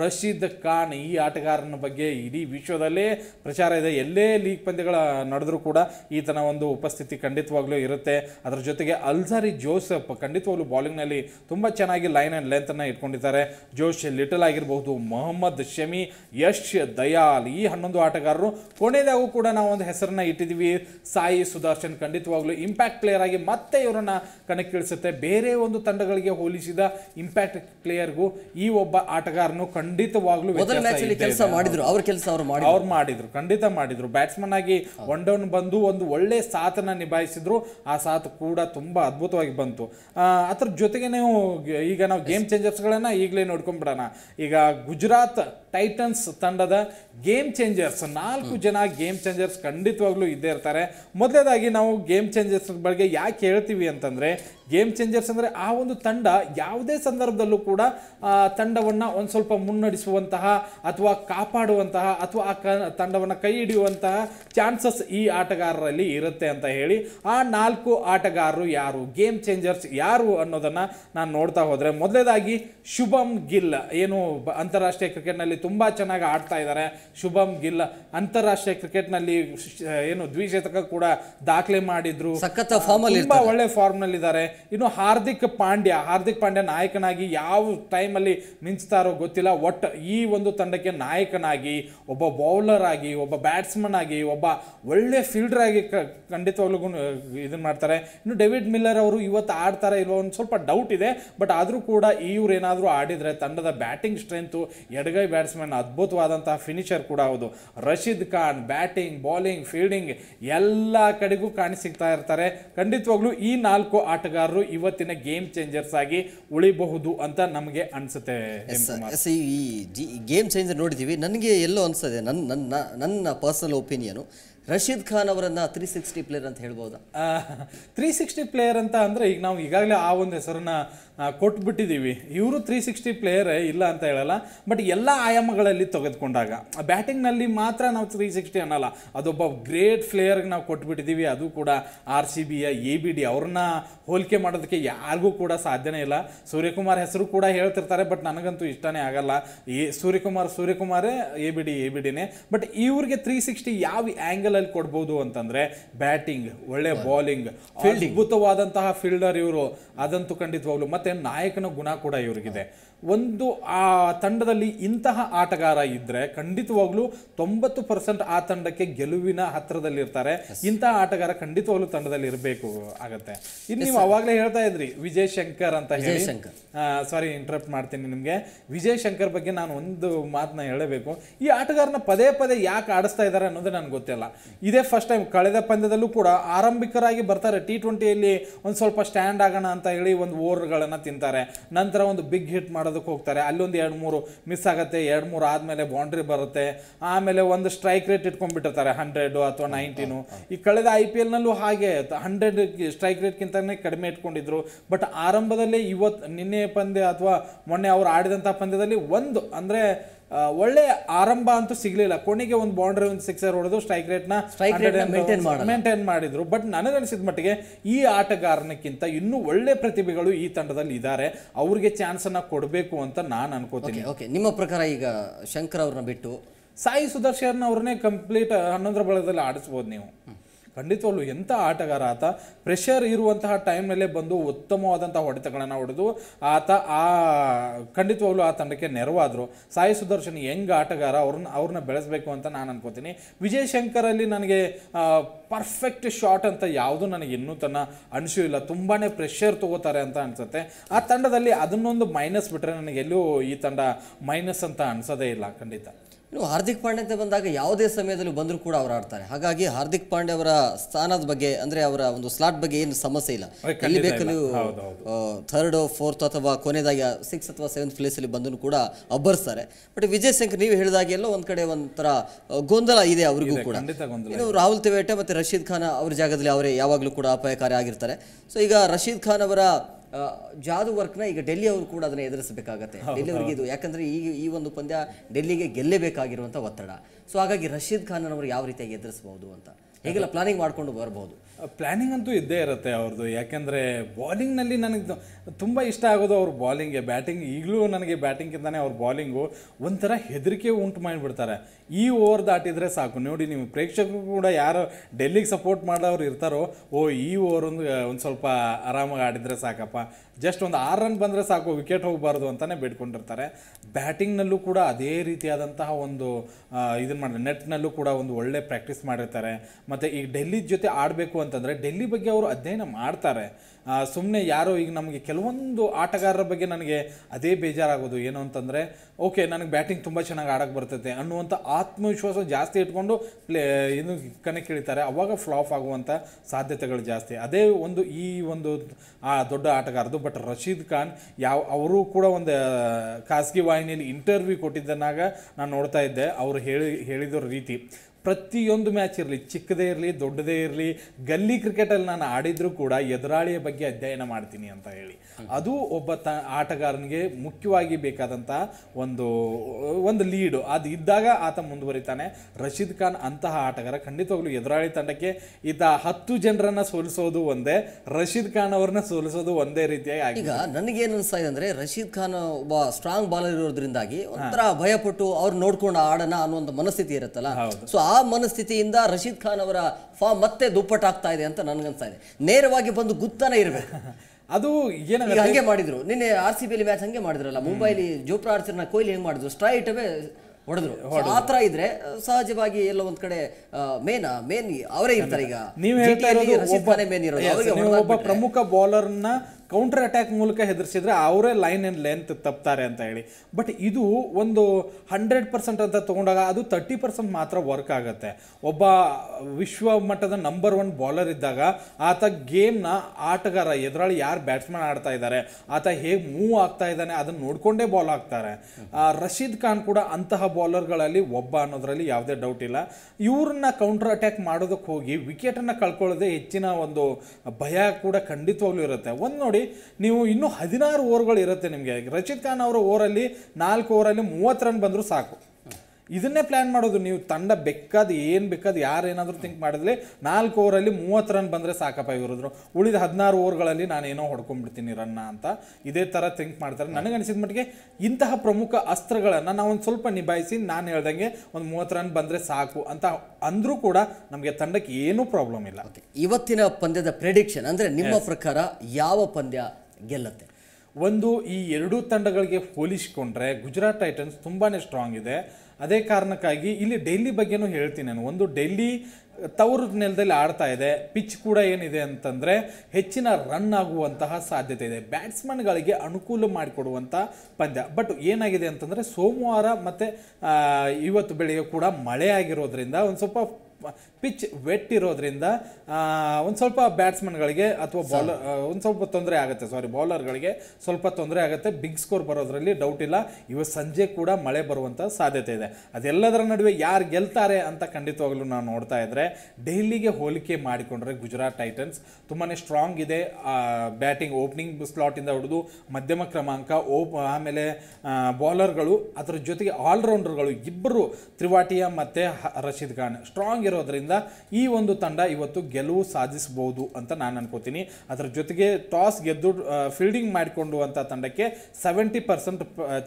ರಶೀದ್ ಖಾನ್ ಈ ಆಟಗಾರನ ಬಗ್ಗೆ ಇಡೀ ವಿಶ್ವದಲ್ಲೇ ಪ್ರಚಾರ ಇದೆ ಎಲ್ಲೇ ಲೀಗ್ ಪಂದ್ಯಗಳ ನಡೆದರೂ ಕೂಡ ಈತನ ಒಂದು ಉಪಸ್ಥಿತಿ ಖಂಡಿತವಾಗ್ಲೂ ಇರುತ್ತೆ ಅದರ ಜೊತೆಗೆ ಅಲ್ಸಾರಿ ಜೋಸೆಫ್ ಖಂಡಿತವಾಗ್ಲೂ ಬಾಲಿಂಗ್ನಲ್ಲಿ ತುಂಬ ಚೆನ್ನಾಗಿ ಲೈನ್ ಆ್ಯಂಡ್ ಲೆಂತನ್ನು ಇಟ್ಕೊಂಡಿದ್ದಾರೆ ಜೋಶ್ ಲಿಟಲ್ ಆಗಿರಬಹುದು ಮೊಹಮ್ಮದ್ ಶಮಿ ಯಶ್ ದಯಾಲ್ ಈ ಹನ್ನೊಂದು ಆಟಗಾರರು ಕೊನೆಯದಾಗೂ ಕೂಡ ನಾವು ಒಂದು ಹೆಸರನ್ನ ಇಟ್ಟಿದ್ದೀವಿ ಸಾಯಿ ಸುದರ್ಶನ್ ಖಂಡಿತವಾಗ್ಲೂ ಇಂಪ್ಯಾಕ್ಟ್ ಪ್ಲೇಯರ್ ಆಗಿ ಮತ್ತೆ ಇವರನ್ನ ಕಣಕ್ಕಿಳಿಸುತ್ತೆ ಬೇರೆ ಒಂದು ತಂಡಗಳಿಗೆ ಹೋಲಿಸಿದ ಇಂಪ್ಯಾಕ್ಟ್ ಪ್ಲೇಯರ್ಗೂ ಈ ಒಬ್ಬ ಆಟಗಾರನು ಖಂಡಿತವಾಗ್ಲೂ ಕೆಲಸ ಮಾಡಿದ್ರು ಅವ್ರ ಕೆಲಸ ಅವ್ರು ಮಾಡಿ ಅವ್ರು ಮಾಡಿದ್ರು ಖಂಡಿತ ಮಾಡಿದ್ರು ಬ್ಯಾಟ್ಸ್ಮನ್ ಆಗಿ ಒನ್ ಡೌನ್ ಬಂದು ಒಂದು ಒಳ್ಳೆ ಸಾಥನ್ನ ನಿಭಾಯಿಸಿದ್ರು ಆ ಸಾತ್ ಕೂಡ ತುಂಬಾ ಅದ್ಭುತವಾಗಿ ಬಂತು ಅದ್ರ ಜೊತೆಗೆ ನೀವು ಈಗ ನಾವು ಗೇಮ್ ಚೇಂಜರ್ಸ್ ಗಳನ್ನ ಈಗಲೇ ನೋಡ್ಕೊಂಡ್ಬಿಡೋಣ ಈಗ ಗುಜರಾತ್ ಟೈಟನ್ಸ್ ತಂಡದ ಗೇಮ್ ಚೇಂಜರ್ಸ್ ನಾಲ್ಕು ಜನ ಗೇಮ್ ಚೇಂಜರ್ಸ್ ಖಂಡಿತವಾಗ್ಲೂ ಇದ್ದೇ ಇರ್ತಾರೆ ಮೊದಲೇದಾಗಿ ನಾವು ಗೇಮ್ ಚೇಂಜರ್ಸ್ ಬಗ್ಗೆ ಯಾಕೆ ಹೇಳ್ತೀವಿ ಅಂತಂದ್ರೆ ಗೇಮ್ ಚೇಂಜರ್ಸ್ ಅಂದರೆ ಆ ಒಂದು ತಂಡ ಯಾವುದೇ ಸಂದರ್ಭದಲ್ಲೂ ಕೂಡ ತಂಡವನ್ನು ಒಂದು ಸ್ವಲ್ಪ ಮುನ್ನಡೆಸುವಂತಹ ಅಥವಾ ಕಾಪಾಡುವಂತಹ ಅಥವಾ ಆ ಕ ತಂಡವನ್ನು ಕೈ ಹಿಡಿಯುವಂತಹ ಚಾನ್ಸಸ್ ಈ ಆಟಗಾರರಲ್ಲಿ ಇರುತ್ತೆ ಅಂತ ಹೇಳಿ ಆ ನಾಲ್ಕು ಆಟಗಾರರು ಯಾರು ಗೇಮ್ ಚೇಂಜರ್ಸ್ ಯಾರು ಅನ್ನೋದನ್ನು ನಾನು ನೋಡ್ತಾ ಹೋದರೆ ಮೊದಲೇದಾಗಿ ಶುಭಮ್ ಗಿಲ್ ಏನು ಅಂತಾರಾಷ್ಟ್ರೀಯ ಕ್ರಿಕೆಟ್ನಲ್ಲಿ ತುಂಬ ಚೆನ್ನಾಗಿ ಆಡ್ತಾ ಇದ್ದಾರೆ ಶುಭಮ್ ಗಿಲ್ ಅಂತಾರಾಷ್ಟ್ರೀಯ ಕ್ರಿಕೆಟ್ನಲ್ಲಿ ಏನು ದ್ವಿಶತಕ ಕೂಡ ದಾಖಲೆ ಮಾಡಿದ್ರು ಸಖತ್ ಫಾರ್ಮ್ ತುಂಬಾ ಒಳ್ಳೆ ಫಾರ್ಮ್ನಲ್ಲಿದ್ದಾರೆ ಇನ್ನು ಹಾರ್ದಿಕ್ ಪಾಂಡ್ಯ ಹಾರ್ದಿಕ್ ಪಾಂಡ್ಯ ನಾಯಕನಾಗಿ ಯಾವ ಟೈಮಲ್ಲಿ ಮಿಂಚ್ತಾರೋ ಗೊತ್ತಿಲ್ಲ ಒಟ್ಟು ಈ ಒಂದು ತಂಡಕ್ಕೆ ನಾಯಕನಾಗಿ ಒಬ್ಬ ಬೌಲರ್ ಆಗಿ ಒಬ್ಬ ಬ್ಯಾಟ್ಸ್ಮನ್ ಆಗಿ ಒಬ್ಬ ಒಳ್ಳೆ ಫೀಲ್ಡರ್ ಆಗಿ ಖಂಡಿತವಾಗ್ಲೂ ಇದನ್ನು ಮಾಡ್ತಾರೆ ಇನ್ನು ಡೇವಿಡ್ ಮಿಲ್ಲರ್ ಅವರು ಇವತ್ತು ಆಡ್ತಾರೆ ಇಲ್ವ ಒಂದು ಸ್ವಲ್ಪ ಡೌಟ್ ಇದೆ ಬಟ್ ಆದರೂ ಕೂಡ ಏನಾದರೂ ಆಡಿದರೆ ತಂಡದ ಬ್ಯಾಟಿಂಗ್ ಸ್ಟ್ರೆಂತು ಎಡಗೈ ಬ್ಯಾಟ್ಸ್ಮನ್ ಅದ್ಭುತವಾದಂತಹ ಫಿನಿಷರ್ ಕೂಡ ಹೌದು Rashid Khan batting bowling fielding ಎಲ್ಲ ಕಡೆಗೂ ಕಾಣಿಸಿಕ್ತಾ ಇರ್ತಾರೆ ಖಂಡಿತವಾಗ್ಲೂ ಈ ನಾಲ್ಕು ಆಟಗಾರರು ಇವತ್ತಿನ ಗೇಮ್ ಚೇಂಜರ್ಸ್ ಆಗಿ ಉಳಿಬಹುದು ಅಂತ ನಮಗೆ ಅನಿಸುತ್ತೆ
ಈ ಗೇಮ್ ಚೇಂಜರ್ ನೋಡಿದೀವಿ ನನಗೆ ಎಲ್ಲೋ ಅನ್ಸುತ್ತೆ ನನ್ನ ನನ್ನ ನನ್ನ ಪರ್ಸನಲ್ ಒಪಿನಿಯನ್ ರಶೀದ್ ಖಾನ್ ಅವರನ್ನು ತ್ರೀ ಸಿಕ್ಸ್ಟಿ ಪ್ಲೇಯರ್ ಅಂತ ಹೇಳ್ಬೋದಾ ತ್ರೀ ಸಿಕ್ಸ್ಟಿ ಪ್ಲೇಯರ್ ಅಂತ ಅಂದರೆ
ಈಗ ನಾವು ಈಗಾಗಲೇ ಆ ಒಂದು ಹೆಸರನ್ನ ಕೊಟ್ಬಿಟ್ಟಿದ್ದೀವಿ ಇವರು ತ್ರೀ ಸಿಕ್ಸ್ಟಿ ಪ್ಲೇಯರೇ ಇಲ್ಲ ಅಂತ ಹೇಳಲ್ಲ ಬಟ್ ಎಲ್ಲ ಆಯಾಮಗಳಲ್ಲಿ ತೆಗೆದುಕೊಂಡಾಗ ಬ್ಯಾಟಿಂಗ್ನಲ್ಲಿ ಮಾತ್ರ ನಾವು ತ್ರೀ ಸಿಕ್ಸ್ಟಿ ಅನ್ನೋಲ್ಲ ಅದೊಬ್ಬ ಗ್ರೇಟ್ ಪ್ಲೇಯರ್ಗೆ ನಾವು ಕೊಟ್ಬಿಟ್ಟಿದ್ದೀವಿ ಅದು ಕೂಡ ಆರ್ ಸಿ ಬಿಯ ಎ ಬಿ ಡಿ ಅವ್ರನ್ನ ಹೋಲಿಕೆ ಮಾಡೋದಕ್ಕೆ ಯಾರಿಗೂ ಕೂಡ ಸಾಧ್ಯನೇ ಇಲ್ಲ ಸೂರ್ಯಕುಮಾರ್ ಹೆಸರು ಕೂಡ ಹೇಳ್ತಿರ್ತಾರೆ ಬಟ್ ನನಗಂತೂ ಇಷ್ಟನೇ ಆಗಲ್ಲ ಈ ಸೂರ್ಯಕುಮಾರ್ ಸೂರ್ಯಕುಮಾರೇ A B D A B ಡಿನೇ ಬಟ್ ಇವ್ರಿಗೆ ತ್ರೀ ಸಿಕ್ಸ್ಟಿ ಯಾವ ಆ್ಯಂಗಲ್ ಲೆವೆಲಲ್ಲಿ ಕೊಡ್ಬೋದು ಅಂತಂದರೆ ಬ್ಯಾಟಿಂಗ್ ಒಳ್ಳೆ ಬಾಲಿಂಗ್ ಅದ್ಭುತವಾದಂತಹ ಫೀಲ್ಡರ್ ಇವರು ಅದಂತೂ ಖಂಡಿತವಾಗ್ಲು ಮತ್ತೆ ನಾಯಕನ ಗುಣ ಕೂಡ ಇವ್ರಿಗಿದೆ ಒಂದು ಆ ತಂಡದಲ್ಲಿ ಇಂತಹ ಆಟಗಾರ ಇದ್ರೆ ಖಂಡಿತವಾಗ್ಲೂ ತೊಂಬತ್ತು ಪರ್ಸೆಂಟ್ ಆ ತಂಡಕ್ಕೆ ಗೆಲುವಿನ ಇರ್ತಾರೆ ಇಂತಹ ಆಟಗಾರ ಖಂಡಿತವಾಗ್ಲೂ ತಂಡದಲ್ಲಿ ಇರಬೇಕು ಆಗತ್ತೆ ಇನ್ನು ನೀವು ಅವಾಗಲೇ ಹೇಳ್ತಾ ಇದ್ರಿ ವಿಜಯ್ ಶಂಕರ್ ಅಂತ ಹೇಳಿ ಸಾರಿ ಇಂಟ್ರಪ್ಟ್ ಮಾಡ್ತೀನಿ ನಿಮಗೆ ವಿಜಯ್ ಶಂಕರ್ ಬಗ್ಗೆ ನಾನು ಒಂದು ಮಾತನ್ನ ಹೇಳಬೇಕು ಈ ಆಟಗಾರನ ಪದೇ ಪದೇ ಯಾಕೆ ಆಡಿಸ್ತಾ ಇದ್ದಾರೆ ಅನ್ನೋದು ನನಗೆ ಗೊತ್ತಿಲ್ಲ ಇದೇ ಫಸ್ಟ್ ಟೈಮ್ ಕಳೆದ ಪಂದ್ಯದಲ್ಲೂ ಕೂಡ ಆರಂಭಿಕರಾಗಿ ಬರ್ತಾರೆ ಟಿ ಟ್ವೆಂಟಿಯಲ್ಲಿ ಒಂದ್ ಸ್ವಲ್ಪ ಸ್ಟ್ಯಾಂಡ್ ಆಗೋಣ ಅಂತ ಹೇಳಿ ಒಂದು ಓವರ್ಗಳನ್ನು ತಿಂತಾರೆ ನಂತರ ಒಂದು ಬಿಗ್ ಹಿಟ್ ಮಾಡೋ ಮಾಡೋದಕ್ಕೆ ಹೋಗ್ತಾರೆ ಅಲ್ಲೊಂದು ಎರಡು ಮೂರು ಮಿಸ್ ಆಗುತ್ತೆ ಎರಡು ಮೂರು ಆದಮೇಲೆ ಬೌಂಡ್ರಿ ಬರುತ್ತೆ ಆಮೇಲೆ ಒಂದು ಸ್ಟ್ರೈಕ್ ರೇಟ್ ಇಟ್ಕೊಂಡ್ಬಿಟ್ಟಿರ್ತಾರೆ ಹಂಡ್ರೆಡು ಅಥವಾ ನೈಂಟೀನು ಈ ಕಳೆದ ಐ ಪಿ ಎಲ್ನಲ್ಲೂ ಹಾಗೆ ಹಂಡ್ರೆಡ್ ಸ್ಟ್ರೈಕ್ ರೇಟ್ಗಿಂತಲೇ ಕಡಿಮೆ ಇಟ್ಕೊಂಡಿದ್ರು ಬಟ್ ಆರಂಭದಲ್ಲೇ ಇವತ್ತು ನಿನ್ನೆ ಪಂದ್ಯ ಅಥವಾ ಮೊನ್ನೆ ಅವ್ರು ಆಡಿದಂಥ ಪಂದ್ಯದಲ್ಲಿ ಒಂದು ಅಂದರೆ ಒಳ್ಳೆ ಆರಂಭ ಅಂತೂ ಸಿಗ್ಲಿಲ್ಲ ಕೊನೆಗೆ ಒಂದು ಬೌಂಡ್ರಿ ಒಂದು ಸಿಕ್ಸರ್ ಹೊಡೆದು ಸ್ಟ್ರೈಕ್ ರೇಟ್ನ ಮೇಂಟೈನ್ ಮಾಡಿದ್ರು ಬಟ್ ನನಗೆ ಅನಿಸಿದ ಮಟ್ಟಿಗೆ ಈ ಆಟಗಾರನಕ್ಕಿಂತ ಇನ್ನೂ ಒಳ್ಳೆ ಪ್ರತಿಭೆಗಳು ಈ ತಂಡದಲ್ಲಿ ಇದ್ದಾರೆ ಅವ್ರಿಗೆ ಅನ್ನ ಕೊಡಬೇಕು ಅಂತ ನಾನು ಅನ್ಕೋತೀನಿ ಓಕೆ ನಿಮ್ಮ ಪ್ರಕಾರ ಈಗ ಶಂಕರ್ ಅವ್ರನ್ನ ಬಿಟ್ಟು ಸಾಯಿ ಸುದರ್ಶನ್ ಅವ್ರನ್ನೇ ಕಂಪ್ಲೀಟ್ ಹನ್ನೊಂದರ ಬಳಗದಲ್ಲಿ ಆಡಿಸ್ಬೋದು ನೀವು ಖಂಡಿತವಾಗ್ಲು ಎಂಥ ಆಟಗಾರ ಆತ ಪ್ರೆಷರ್ ಇರುವಂತಹ ಟೈಮ್ನಲ್ಲೇ ಬಂದು ಉತ್ತಮವಾದಂಥ ಹೊಡೆತಗಳನ್ನು ಹೊಡೆದು ಆತ ಆ ಖಂಡಿತವಾಗ್ಲು ಆ ತಂಡಕ್ಕೆ ನೆರವಾದರು ಸಾಯಿ ಸುದರ್ಶನ್ ಹೆಂಗ್ ಆಟಗಾರ ಅವ್ರನ್ನ ಅವ್ರನ್ನ ಬೆಳೆಸಬೇಕು ಅಂತ ನಾನು ಅನ್ಕೋತೀನಿ ವಿಜಯ್ ಶಂಕರಲ್ಲಿ ನನಗೆ ಪರ್ಫೆಕ್ಟ್ ಶಾಟ್ ಅಂತ ಯಾವುದು ನನಗೆ ಇನ್ನೂ ತನ್ನ ಅನಿಸೂ ಇಲ್ಲ ತುಂಬಾ ಪ್ರೆಷರ್ ತಗೋತಾರೆ ಅಂತ ಅನಿಸುತ್ತೆ ಆ ತಂಡದಲ್ಲಿ ಅದನ್ನೊಂದು ಮೈನಸ್ ಬಿಟ್ಟರೆ ನನಗೆ ಎಲ್ಲೂ ಈ ತಂಡ ಮೈನಸ್ ಅಂತ ಅನಿಸೋದೇ ಇಲ್ಲ
ಖಂಡಿತ ಇನ್ನು ಹಾರ್ದಿಕ್ ಪಾಂಡೆ ಅಂತ ಬಂದಾಗ ಯಾವುದೇ ಸಮಯದಲ್ಲಿ ಬಂದರೂ ಕೂಡ ಅವರು ಆಡ್ತಾರೆ ಹಾಗಾಗಿ ಹಾರ್ದಿಕ್ ಪಾಂಡೆ ಅವರ ಸ್ಥಾನದ ಬಗ್ಗೆ ಅಂದರೆ ಅವರ ಒಂದು ಸ್ಲಾಟ್ ಬಗ್ಗೆ ಏನು ಸಮಸ್ಯೆ ಇಲ್ಲ ಎಲ್ಲಿ ಬೇಕಲ್ಲಿ ಥರ್ಡ್ ಫೋರ್ತ್ ಅಥವಾ ಕೊನೆಯದಾಗಿ ಸಿಕ್ಸ್ ಅಥವಾ ಸೆವೆಂತ್ ಪ್ಲೇಸಲ್ಲಿ ಬಂದನು ಕೂಡ ಅಬ್ಬರಿಸ್ತಾರೆ ಬಟ್ ವಿಜಯ್ ಶಂಕರ್ ನೀವು ಹೇಳಿದಾಗೆ ಎಲ್ಲೋ ಒಂದು ಕಡೆ ಒಂಥರ ಗೊಂದಲ ಇದೆ ಅವರಿಗೂ ಕೂಡ ಇನ್ನು ರಾಹುಲ್ ತಿವೇಟೆ ಮತ್ತು ರಶೀದ್ ಖಾನ್ ಅವ್ರ ಜಾಗದಲ್ಲಿ ಅವರೇ ಯಾವಾಗಲೂ ಕೂಡ ಅಪಾಯಕಾರಿ ಆಗಿರ್ತಾರೆ ಸೊ ಈಗ ರಶೀದ್ ಖಾನ್ ಅವರ ಜಾದು ವರ್ಕ್ನ ಈಗ ಡೆಲ್ಲಿ ಅವರು ಕೂಡ ಅದನ್ನು ಎದುರಿಸಬೇಕಾಗತ್ತೆ ಡೆಲ್ಲಿ ಅವರಿಗೆ ಇದು ಯಾಕಂದರೆ ಈ ಈ ಒಂದು ಪಂದ್ಯ ಡೆಲ್ಲಿಗೆ ಗೆಲ್ಲೇಬೇಕಾಗಿರುವಂಥ ಒತ್ತಡ ಸೊ ಹಾಗಾಗಿ ರಶೀದ್ ಖಾನ್ ಅವರು ಯಾವ ರೀತಿಯಾಗಿ ಎದುರಿಸಬಹುದು ಅಂತ ಹೇಗೆಲ್ಲ ಪ್ಲಾನಿಂಗ್ ಮಾಡಿಕೊಂಡು ಬರಬಹುದು
ಪ್ಲ್ಯಾನಿಂಗ್ ಅಂತೂ ಇದ್ದೇ ಇರುತ್ತೆ ಅವ್ರದ್ದು ಯಾಕೆಂದರೆ ಬಾಲಿಂಗ್ನಲ್ಲಿ ನನಗೆ ತುಂಬ ಇಷ್ಟ ಆಗೋದು ಅವ್ರ ಬಾಲಿಂಗೆ ಬ್ಯಾಟಿಂಗ್ ಈಗಲೂ ನನಗೆ ಬ್ಯಾಟಿಂಗ್ಗಿಂತಲೇ ಅವ್ರ ಬಾಲಿಂಗು ಒಂಥರ ಹೆದರಿಕೆ ಉಂಟು ಮಾಡಿಬಿಡ್ತಾರೆ ಈ ಓವರ್ ದಾಟಿದರೆ ಸಾಕು ನೋಡಿ ನೀವು ಪ್ರೇಕ್ಷಕರು ಕೂಡ ಯಾರು ಡೆಲ್ಲಿಗೆ ಸಪೋರ್ಟ್ ಮಾಡೋರು ಇರ್ತಾರೋ ಓ ಈ ಓವರ್ ಒಂದು ಒಂದು ಸ್ವಲ್ಪ ಆರಾಮಾಗಿ ಆಡಿದರೆ ಸಾಕಪ್ಪ ಜಸ್ಟ್ ಒಂದು ಆರು ರನ್ ಬಂದರೆ ಸಾಕು ವಿಕೆಟ್ ಹೋಗಬಾರ್ದು ಅಂತಲೇ ಬೇಡ್ಕೊಂಡಿರ್ತಾರೆ ಬ್ಯಾಟಿಂಗ್ನಲ್ಲೂ ಕೂಡ ಅದೇ ರೀತಿಯಾದಂತಹ ಒಂದು ಇದನ್ನ ಮಾಡಿದ್ರೆ ನೆಟ್ನಲ್ಲೂ ಕೂಡ ಒಂದು ಒಳ್ಳೆ ಪ್ರಾಕ್ಟೀಸ್ ಮಾಡಿರ್ತಾರೆ ಮತ್ತು ಈಗ ಡೆಲ್ಲಿ ಜೊತೆ ಆಡಬೇಕು ಅಂತಂದರೆ ಡೆಲ್ಲಿ ಬಗ್ಗೆ ಅವರು ಅಧ್ಯಯನ ಮಾಡ್ತಾರೆ ಸುಮ್ಮನೆ ಯಾರೋ ಈಗ ನಮಗೆ ಕೆಲವೊಂದು ಆಟಗಾರರ ಬಗ್ಗೆ ನನಗೆ ಅದೇ ಬೇಜಾರಾಗೋದು ಏನು ಅಂತಂದರೆ ಓಕೆ ನನಗೆ ಬ್ಯಾಟಿಂಗ್ ತುಂಬ ಚೆನ್ನಾಗಿ ಆಡೋಕ್ಕೆ ಬರ್ತೈತೆ ಅನ್ನುವಂಥ ಆತ್ಮವಿಶ್ವಾಸ ಜಾಸ್ತಿ ಇಟ್ಕೊಂಡು ಪ್ಲೇ ಇದು ಕಣಕ್ಕೆ ಇಳಿತಾರೆ ಅವಾಗ ಫ್ಲಾಪ್ ಆಗುವಂಥ ಸಾಧ್ಯತೆಗಳು ಜಾಸ್ತಿ ಅದೇ ಒಂದು ಈ ಒಂದು ಆ ದೊಡ್ಡ ಆಟಗಾರದು ಬಟ್ ಬಟ್ ರಶೀದ್ ಖಾನ್ ಯಾವ ಅವರು ಕೂಡ ಒಂದು ಖಾಸಗಿ ವಾಹಿನಿಯಲ್ಲಿ ಇಂಟರ್ವ್ಯೂ ಕೊಟ್ಟಿದ್ದನಾಗ ನಾನು ನೋಡ್ತಾ ಇದ್ದೆ ಅವರು ಹೇಳಿ ಹೇಳಿದ ರೀತಿ ಪ್ರತಿಯೊಂದು ಮ್ಯಾಚ್ ಇರಲಿ ಚಿಕ್ಕದೇ ಇರಲಿ ದೊಡ್ಡದೇ ಇರಲಿ ಗಲ್ಲಿ ಕ್ರಿಕೆಟಲ್ಲಿ ನಾನು ಆಡಿದರೂ ಕೂಡ ಎದುರಾಳಿಯ ಬಗ್ಗೆ ಅಧ್ಯಯನ ಮಾಡ್ತೀನಿ ಅಂತ ಹೇಳಿ ಅದು ಒಬ್ಬ ತ ಆಟಗಾರನಿಗೆ ಮುಖ್ಯವಾಗಿ ಬೇಕಾದಂಥ ಒಂದು ಒಂದು ಲೀಡು ಅದು ಇದ್ದಾಗ ಆತ ಮುಂದುವರಿತಾನೆ ರಶೀದ್ ಖಾನ್ ಅಂತಹ ಆಟಗಾರ ಖಂಡಿತವಾಗ್ಲೂ ಎದುರಾಳಿ ತಂಡಕ್ಕೆ
ಈತ ಹತ್ತು ಜನರನ್ನು ಸೋಲಿಸೋದು ಒಂದೇ ರಶೀದ್ ಖಾನ್ ಅವ್ರನ್ನ ಸೋಲಿಸೋದು ಒಂದೇ ರೀತಿಯಾಗಿ ಈಗ ನನಗೇನು ಅನಿಸ್ತಾ ಇದೆ ಅಂದರೆ ರಶೀದ್ ಖಾನ್ ಒಬ್ಬ ಸ್ಟ್ರಾಂಗ್ ಬಾಲರ್ ಇರೋದ್ರಿಂದಾಗಿ ಒಂಥರ ಭಯಪಟ್ಟು ಅವ್ರು ನೋಡ್ಕೊಂಡು ಆಡೋಣ ಅನ್ನೋ ಒಂದು ಮನಸ್ಥಿತಿ ಇರುತ್ತಲ್ಲ ಸೊ ಆ ಮನಸ್ಥಿತಿಯಿಂದ ರಶೀದ್ ಖಾನ್ ಅವರ ಫಾರ್ಮ್ ಮತ್ತೆ ದುಪ್ಪಟ್ಟಾಗ್ತಾ ಇದೆ ಅಂತ ನನಗನ್ಸ್ತಾ ಇದೆ ನೇರವಾಗಿ ಬಂದು ಗುತ್ತಾನೆ ಇರಬೇಕು ಅದು ಹಂಗೆ ಮಾಡಿದ್ರು ನಿನ್ನೆ ಆರ್ ಸಿ ಬಿಲಿ ಮ್ಯಾಚ್ ಹಂಗೆ ಮಾಡಿದ್ರಲ್ಲ ಮುಂಬೈಲಿ ಜೋಪ್ರಾ ಆರ್ಚರ್ನ ಕೊಹ್ಲಿ ಹೆಂಗೆ ಮಾಡಿದ್ರು ಸ್ಟ್ರೈಟ್ ಹೊಡೆದ್ರು ಆತರ ಇದ್ರೆ ಸಹಜವಾಗಿ ಎಲ್ಲ ಒಂದ್ ಕಡೆ ಮೇನ್ ಮೇನ್ ಅವರೇ ಇರ್ತಾರೆ ಈಗ
ನೀವು ಹೇಳ್ತಾ ಇರೋದು ಒಬ್ಬ ಪ್ರಮುಖ ಬೌಲರ್ನ ಕೌಂಟರ್ ಅಟ್ಯಾಕ್ ಮೂಲಕ ಹೆದರ್ಸಿದ್ರೆ ಅವರೇ ಲೈನ್ ಅಂಡ್ ಲೆಂತ್ ತಪ್ತಾರೆ ಅಂತ ಹೇಳಿ ಬಟ್ ಇದು ಒಂದು ಹಂಡ್ರೆಡ್ ಪರ್ಸೆಂಟ್ ಅಂತ ತಗೊಂಡಾಗ ಅದು ತರ್ಟಿ ಪರ್ಸೆಂಟ್ ಮಾತ್ರ ವರ್ಕ್ ಆಗುತ್ತೆ ಒಬ್ಬ ವಿಶ್ವ ಮಟ್ಟದ ನಂಬರ್ ಒನ್ ಬಾಲರ್ ಇದ್ದಾಗ ಆತ ಗೇಮ್ನ ಆಟಗಾರ ಎದುರಾಳಿ ಯಾರು ಬ್ಯಾಟ್ಸ್ಮನ್ ಆಡ್ತಾ ಇದ್ದಾರೆ ಆತ ಹೇಗೆ ಮೂವ್ ಆಗ್ತಾ ಇದ್ದಾನೆ ಅದನ್ನ ನೋಡಿಕೊಂಡೇ ಬಾಲ್ ಆಗ್ತಾರೆ ರಶೀದ್ ಖಾನ್ ಕೂಡ ಅಂತಹ ಬೌಲರ್ಗಳಲ್ಲಿ ಒಬ್ಬ ಅನ್ನೋದರಲ್ಲಿ ಯಾವುದೇ ಡೌಟ್ ಇಲ್ಲ ಇವ್ರನ್ನ ಕೌಂಟರ್ ಅಟ್ಯಾಕ್ ಮಾಡೋದಕ್ಕೆ ಹೋಗಿ ವಿಕೆಟನ್ನು ಕಳ್ಕೊಳ್ಳೋದೇ ಹೆಚ್ಚಿನ ಒಂದು ಭಯ ಕೂಡ ಖಂಡಿತವಾಗ್ಲೂ ಇರುತ್ತೆ ಒಂದು ನೋಡಿ ನೀವು ಇನ್ನೂ ಹದಿನಾರು ಓವರ್ಗಳು ಇರುತ್ತೆ ನಿಮಗೆ ರಚಿತ್ ಖಾನ್ ಅವರ ಓವರಲ್ಲಿ ನಾಲ್ಕು ಓವರಲ್ಲಿ ಮೂವತ್ತು ರನ್ ಬಂದರೂ ಸಾಕು ಇದನ್ನೇ ಪ್ಲ್ಯಾನ್ ಮಾಡೋದು ನೀವು ತಂಡ ಬೆಕ್ಕಾದ ಏನು ಬೇಕಾದ ಯಾರು ಏನಾದರೂ ಥಿಂಕ್ ಮಾಡಿದ್ರೆ ನಾಲ್ಕು ಓವರಲ್ಲಿ ಮೂವತ್ತು ರನ್ ಬಂದರೆ ಸಾಕಪ್ಪ ಇವರಿದ್ರು ಉಳಿದ ಹದಿನಾರು ಓವರ್ಗಳಲ್ಲಿ ನಾನೇನೋ ಹೊಡ್ಕೊಂಡ್ಬಿಡ್ತೀನಿ ರನ್ನ ಅಂತ ಇದೇ ಥರ ಥಿಂಕ್ ಮಾಡ್ತಾರೆ ನನಗೆ ಅನಿಸಿದ ಮಟ್ಟಿಗೆ ಇಂತಹ ಪ್ರಮುಖ ಅಸ್ತ್ರಗಳನ್ನು ನಾವೊಂದು ಸ್ವಲ್ಪ ನಿಭಾಯಿಸಿ ನಾನು ಹೇಳ್ದಂಗೆ ಒಂದು ಮೂವತ್ತು ರನ್ ಬಂದರೆ ಸಾಕು ಅಂತ ಅಂದರೂ ಕೂಡ ನಮಗೆ ತಂಡಕ್ಕೆ ಏನೂ ಪ್ರಾಬ್ಲಮ್ ಇಲ್ಲ
ಇವತ್ತಿನ ಪಂದ್ಯದ ಪ್ರೆಡಿಕ್ಷನ್ ಅಂದರೆ ನಿಮ್ಮ ಪ್ರಕಾರ ಯಾವ ಪಂದ್ಯ ಗೆಲ್ಲುತ್ತೆ ಒಂದು ಈ ಎರಡೂ ತಂಡಗಳಿಗೆ ಹೋಲಿಸಿಕೊಂಡ್ರೆ ಗುಜರಾತ್ ಟೈಟನ್ಸ್ ತುಂಬಾ ಸ್ಟ್ರಾಂಗ್ ಇದೆ
ಅದೇ ಕಾರಣಕ್ಕಾಗಿ ಇಲ್ಲಿ ಡೆಲ್ಲಿ ಬಗ್ಗೆನೂ ಹೇಳ್ತೀನಿ ನಾನು ಒಂದು ಡೆಲ್ಲಿ ತವರು ನೆಲದಲ್ಲಿ ಆಡ್ತಾ ಇದೆ ಪಿಚ್ ಕೂಡ ಏನಿದೆ ಅಂತಂದರೆ ಹೆಚ್ಚಿನ ರನ್ ಆಗುವಂತಹ ಸಾಧ್ಯತೆ ಇದೆ ಬ್ಯಾಟ್ಸ್ಮನ್ಗಳಿಗೆ ಅನುಕೂಲ ಮಾಡಿಕೊಡುವಂಥ ಪಂದ್ಯ ಬಟ್ ಏನಾಗಿದೆ ಅಂತಂದರೆ ಸೋಮವಾರ ಮತ್ತು ಇವತ್ತು ಬೆಳಿಗ್ಗೆ ಕೂಡ ಮಳೆ ಆಗಿರೋದ್ರಿಂದ ಒಂದು ಸ್ವಲ್ಪ ಪಿಚ್ ವೆಟ್ ಇರೋದ್ರಿಂದ ಒಂದು ಸ್ವಲ್ಪ ಬ್ಯಾಟ್ಸ್ಮನ್ಗಳಿಗೆ ಅಥವಾ ಬೌಲರ್ ಒಂದು ಸ್ವಲ್ಪ ತೊಂದರೆ ಆಗುತ್ತೆ ಸಾರಿ ಬೌಲರ್ಗಳಿಗೆ ಸ್ವಲ್ಪ ತೊಂದರೆ ಆಗುತ್ತೆ ಬಿಗ್ ಸ್ಕೋರ್ ಬರೋದ್ರಲ್ಲಿ ಡೌಟ್ ಇಲ್ಲ ಇವತ್ತು ಸಂಜೆ ಕೂಡ ಮಳೆ ಬರುವಂಥ ಸಾಧ್ಯತೆ ಇದೆ ಅದೆಲ್ಲದರ ನಡುವೆ ಯಾರು ಗೆಲ್ತಾರೆ ಅಂತ ಖಂಡಿತವಾಗಲೂ ನಾವು ನೋಡ್ತಾ ಇದ್ದರೆ ಡೈಲಿಗೆ ಹೋಲಿಕೆ ಮಾಡಿಕೊಂಡ್ರೆ ಗುಜರಾತ್ ಟೈಟನ್ಸ್ ತುಂಬಾ ಸ್ಟ್ರಾಂಗ್ ಇದೆ ಬ್ಯಾಟಿಂಗ್ ಓಪನಿಂಗ್ ಸ್ಲಾಟಿಂದ ಹೊಡೆದು ಮಧ್ಯಮ ಕ್ರಮಾಂಕ ಓಪ್ ಆಮೇಲೆ ಬೌಲರ್ಗಳು ಅದರ ಜೊತೆಗೆ ಆಲ್ರೌಂಡರ್ಗಳು ಇಬ್ಬರು ತ್ರಿವಾಟಿಯ ಮತ್ತು ರಶೀದ್ ಖಾನ್ ಸ್ಟ್ರಾಂಗ್ ಹೊಂದಿರೋದ್ರಿಂದ ಈ ಒಂದು ತಂಡ ಇವತ್ತು ಗೆಲುವು ಸಾಧಿಸಬಹುದು ಅಂತ ನಾನು ಅನ್ಕೋತೀನಿ ಅದರ ಜೊತೆಗೆ ಟಾಸ್ ಗೆದ್ದು ಫೀಲ್ಡಿಂಗ್ ಮಾಡಿಕೊಂಡು ಅಂತ ತಂಡಕ್ಕೆ ಸೆವೆಂಟಿ ಪರ್ಸೆಂಟ್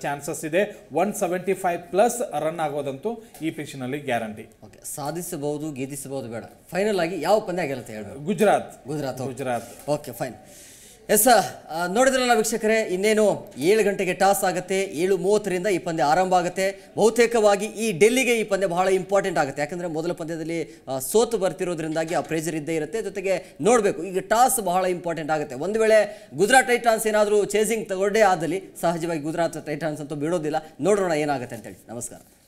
ಚಾನ್ಸಸ್ ಇದೆ one seventy five plus run
ಆಗೋದಂತೂ ಈ ಪಿಚ್ನಲ್ಲಿ ಗ್ಯಾರಂಟಿ ಓಕೆ ಸಾಧಿಸಬಹುದು ಗೆದಿಸಬಹುದು ಬೇಡ ಫೈನಲ್ ಆಗಿ ಯಾವ ಪಂದ್ಯ ಗೆಲ್ಲುತ್ತೆ Gujarat Gujarat Gujarat okay fine yes ನೋಡಿದ್ರಲ್ಲ ವೀಕ್ಷಕರೇ ಇನ್ನೇನು ಏಳು ಗಂಟೆಗೆ ಟಾಸ್ ಆಗುತ್ತೆ ಏಳು ಮೂವತ್ತರಿಂದ ಈ ಪಂದ್ಯ ಆರಂಭ ಆಗುತ್ತೆ ಬಹುತೇಕವಾಗಿ ಈ ಡೆಲ್ಲಿಗೆ ಈ ಪಂದ್ಯ ಬಹಳ ಇಂಪಾರ್ಟೆಂಟ್ ಆಗುತ್ತೆ ಯಾಕಂದರೆ ಮೊದಲ ಪಂದ್ಯದಲ್ಲಿ ಸೋತು ಬರ್ತಿರೋದ್ರಿಂದಾಗಿ ಆ ಪ್ರೇಜರ್ ಇದ್ದೇ ಇರುತ್ತೆ ಜೊತೆಗೆ ನೋಡಬೇಕು ಈಗ ಟಾಸ್ ಬಹಳ ಇಂಪಾರ್ಟೆಂಟ್ ಆಗುತ್ತೆ ಒಂದು ವೇಳೆ ಗುಜರಾತ್ ಟೈಟಾನ್ಸ್ ಏನಾದರೂ ಚೇಸಿಂಗ್ ತಗೊಂಡೇ ಆದಲ್ಲಿ ಸಹಜವಾಗಿ ಗುಜರಾತ್ ಟೈಟಾನ್ಸ್ ಅಂತೂ ಬಿಡೋದಿಲ್ಲ ನೋಡೋಣ ಏನಾಗುತ್ತೆ ಅಂತೇಳಿ ನಮಸ್ಕಾರ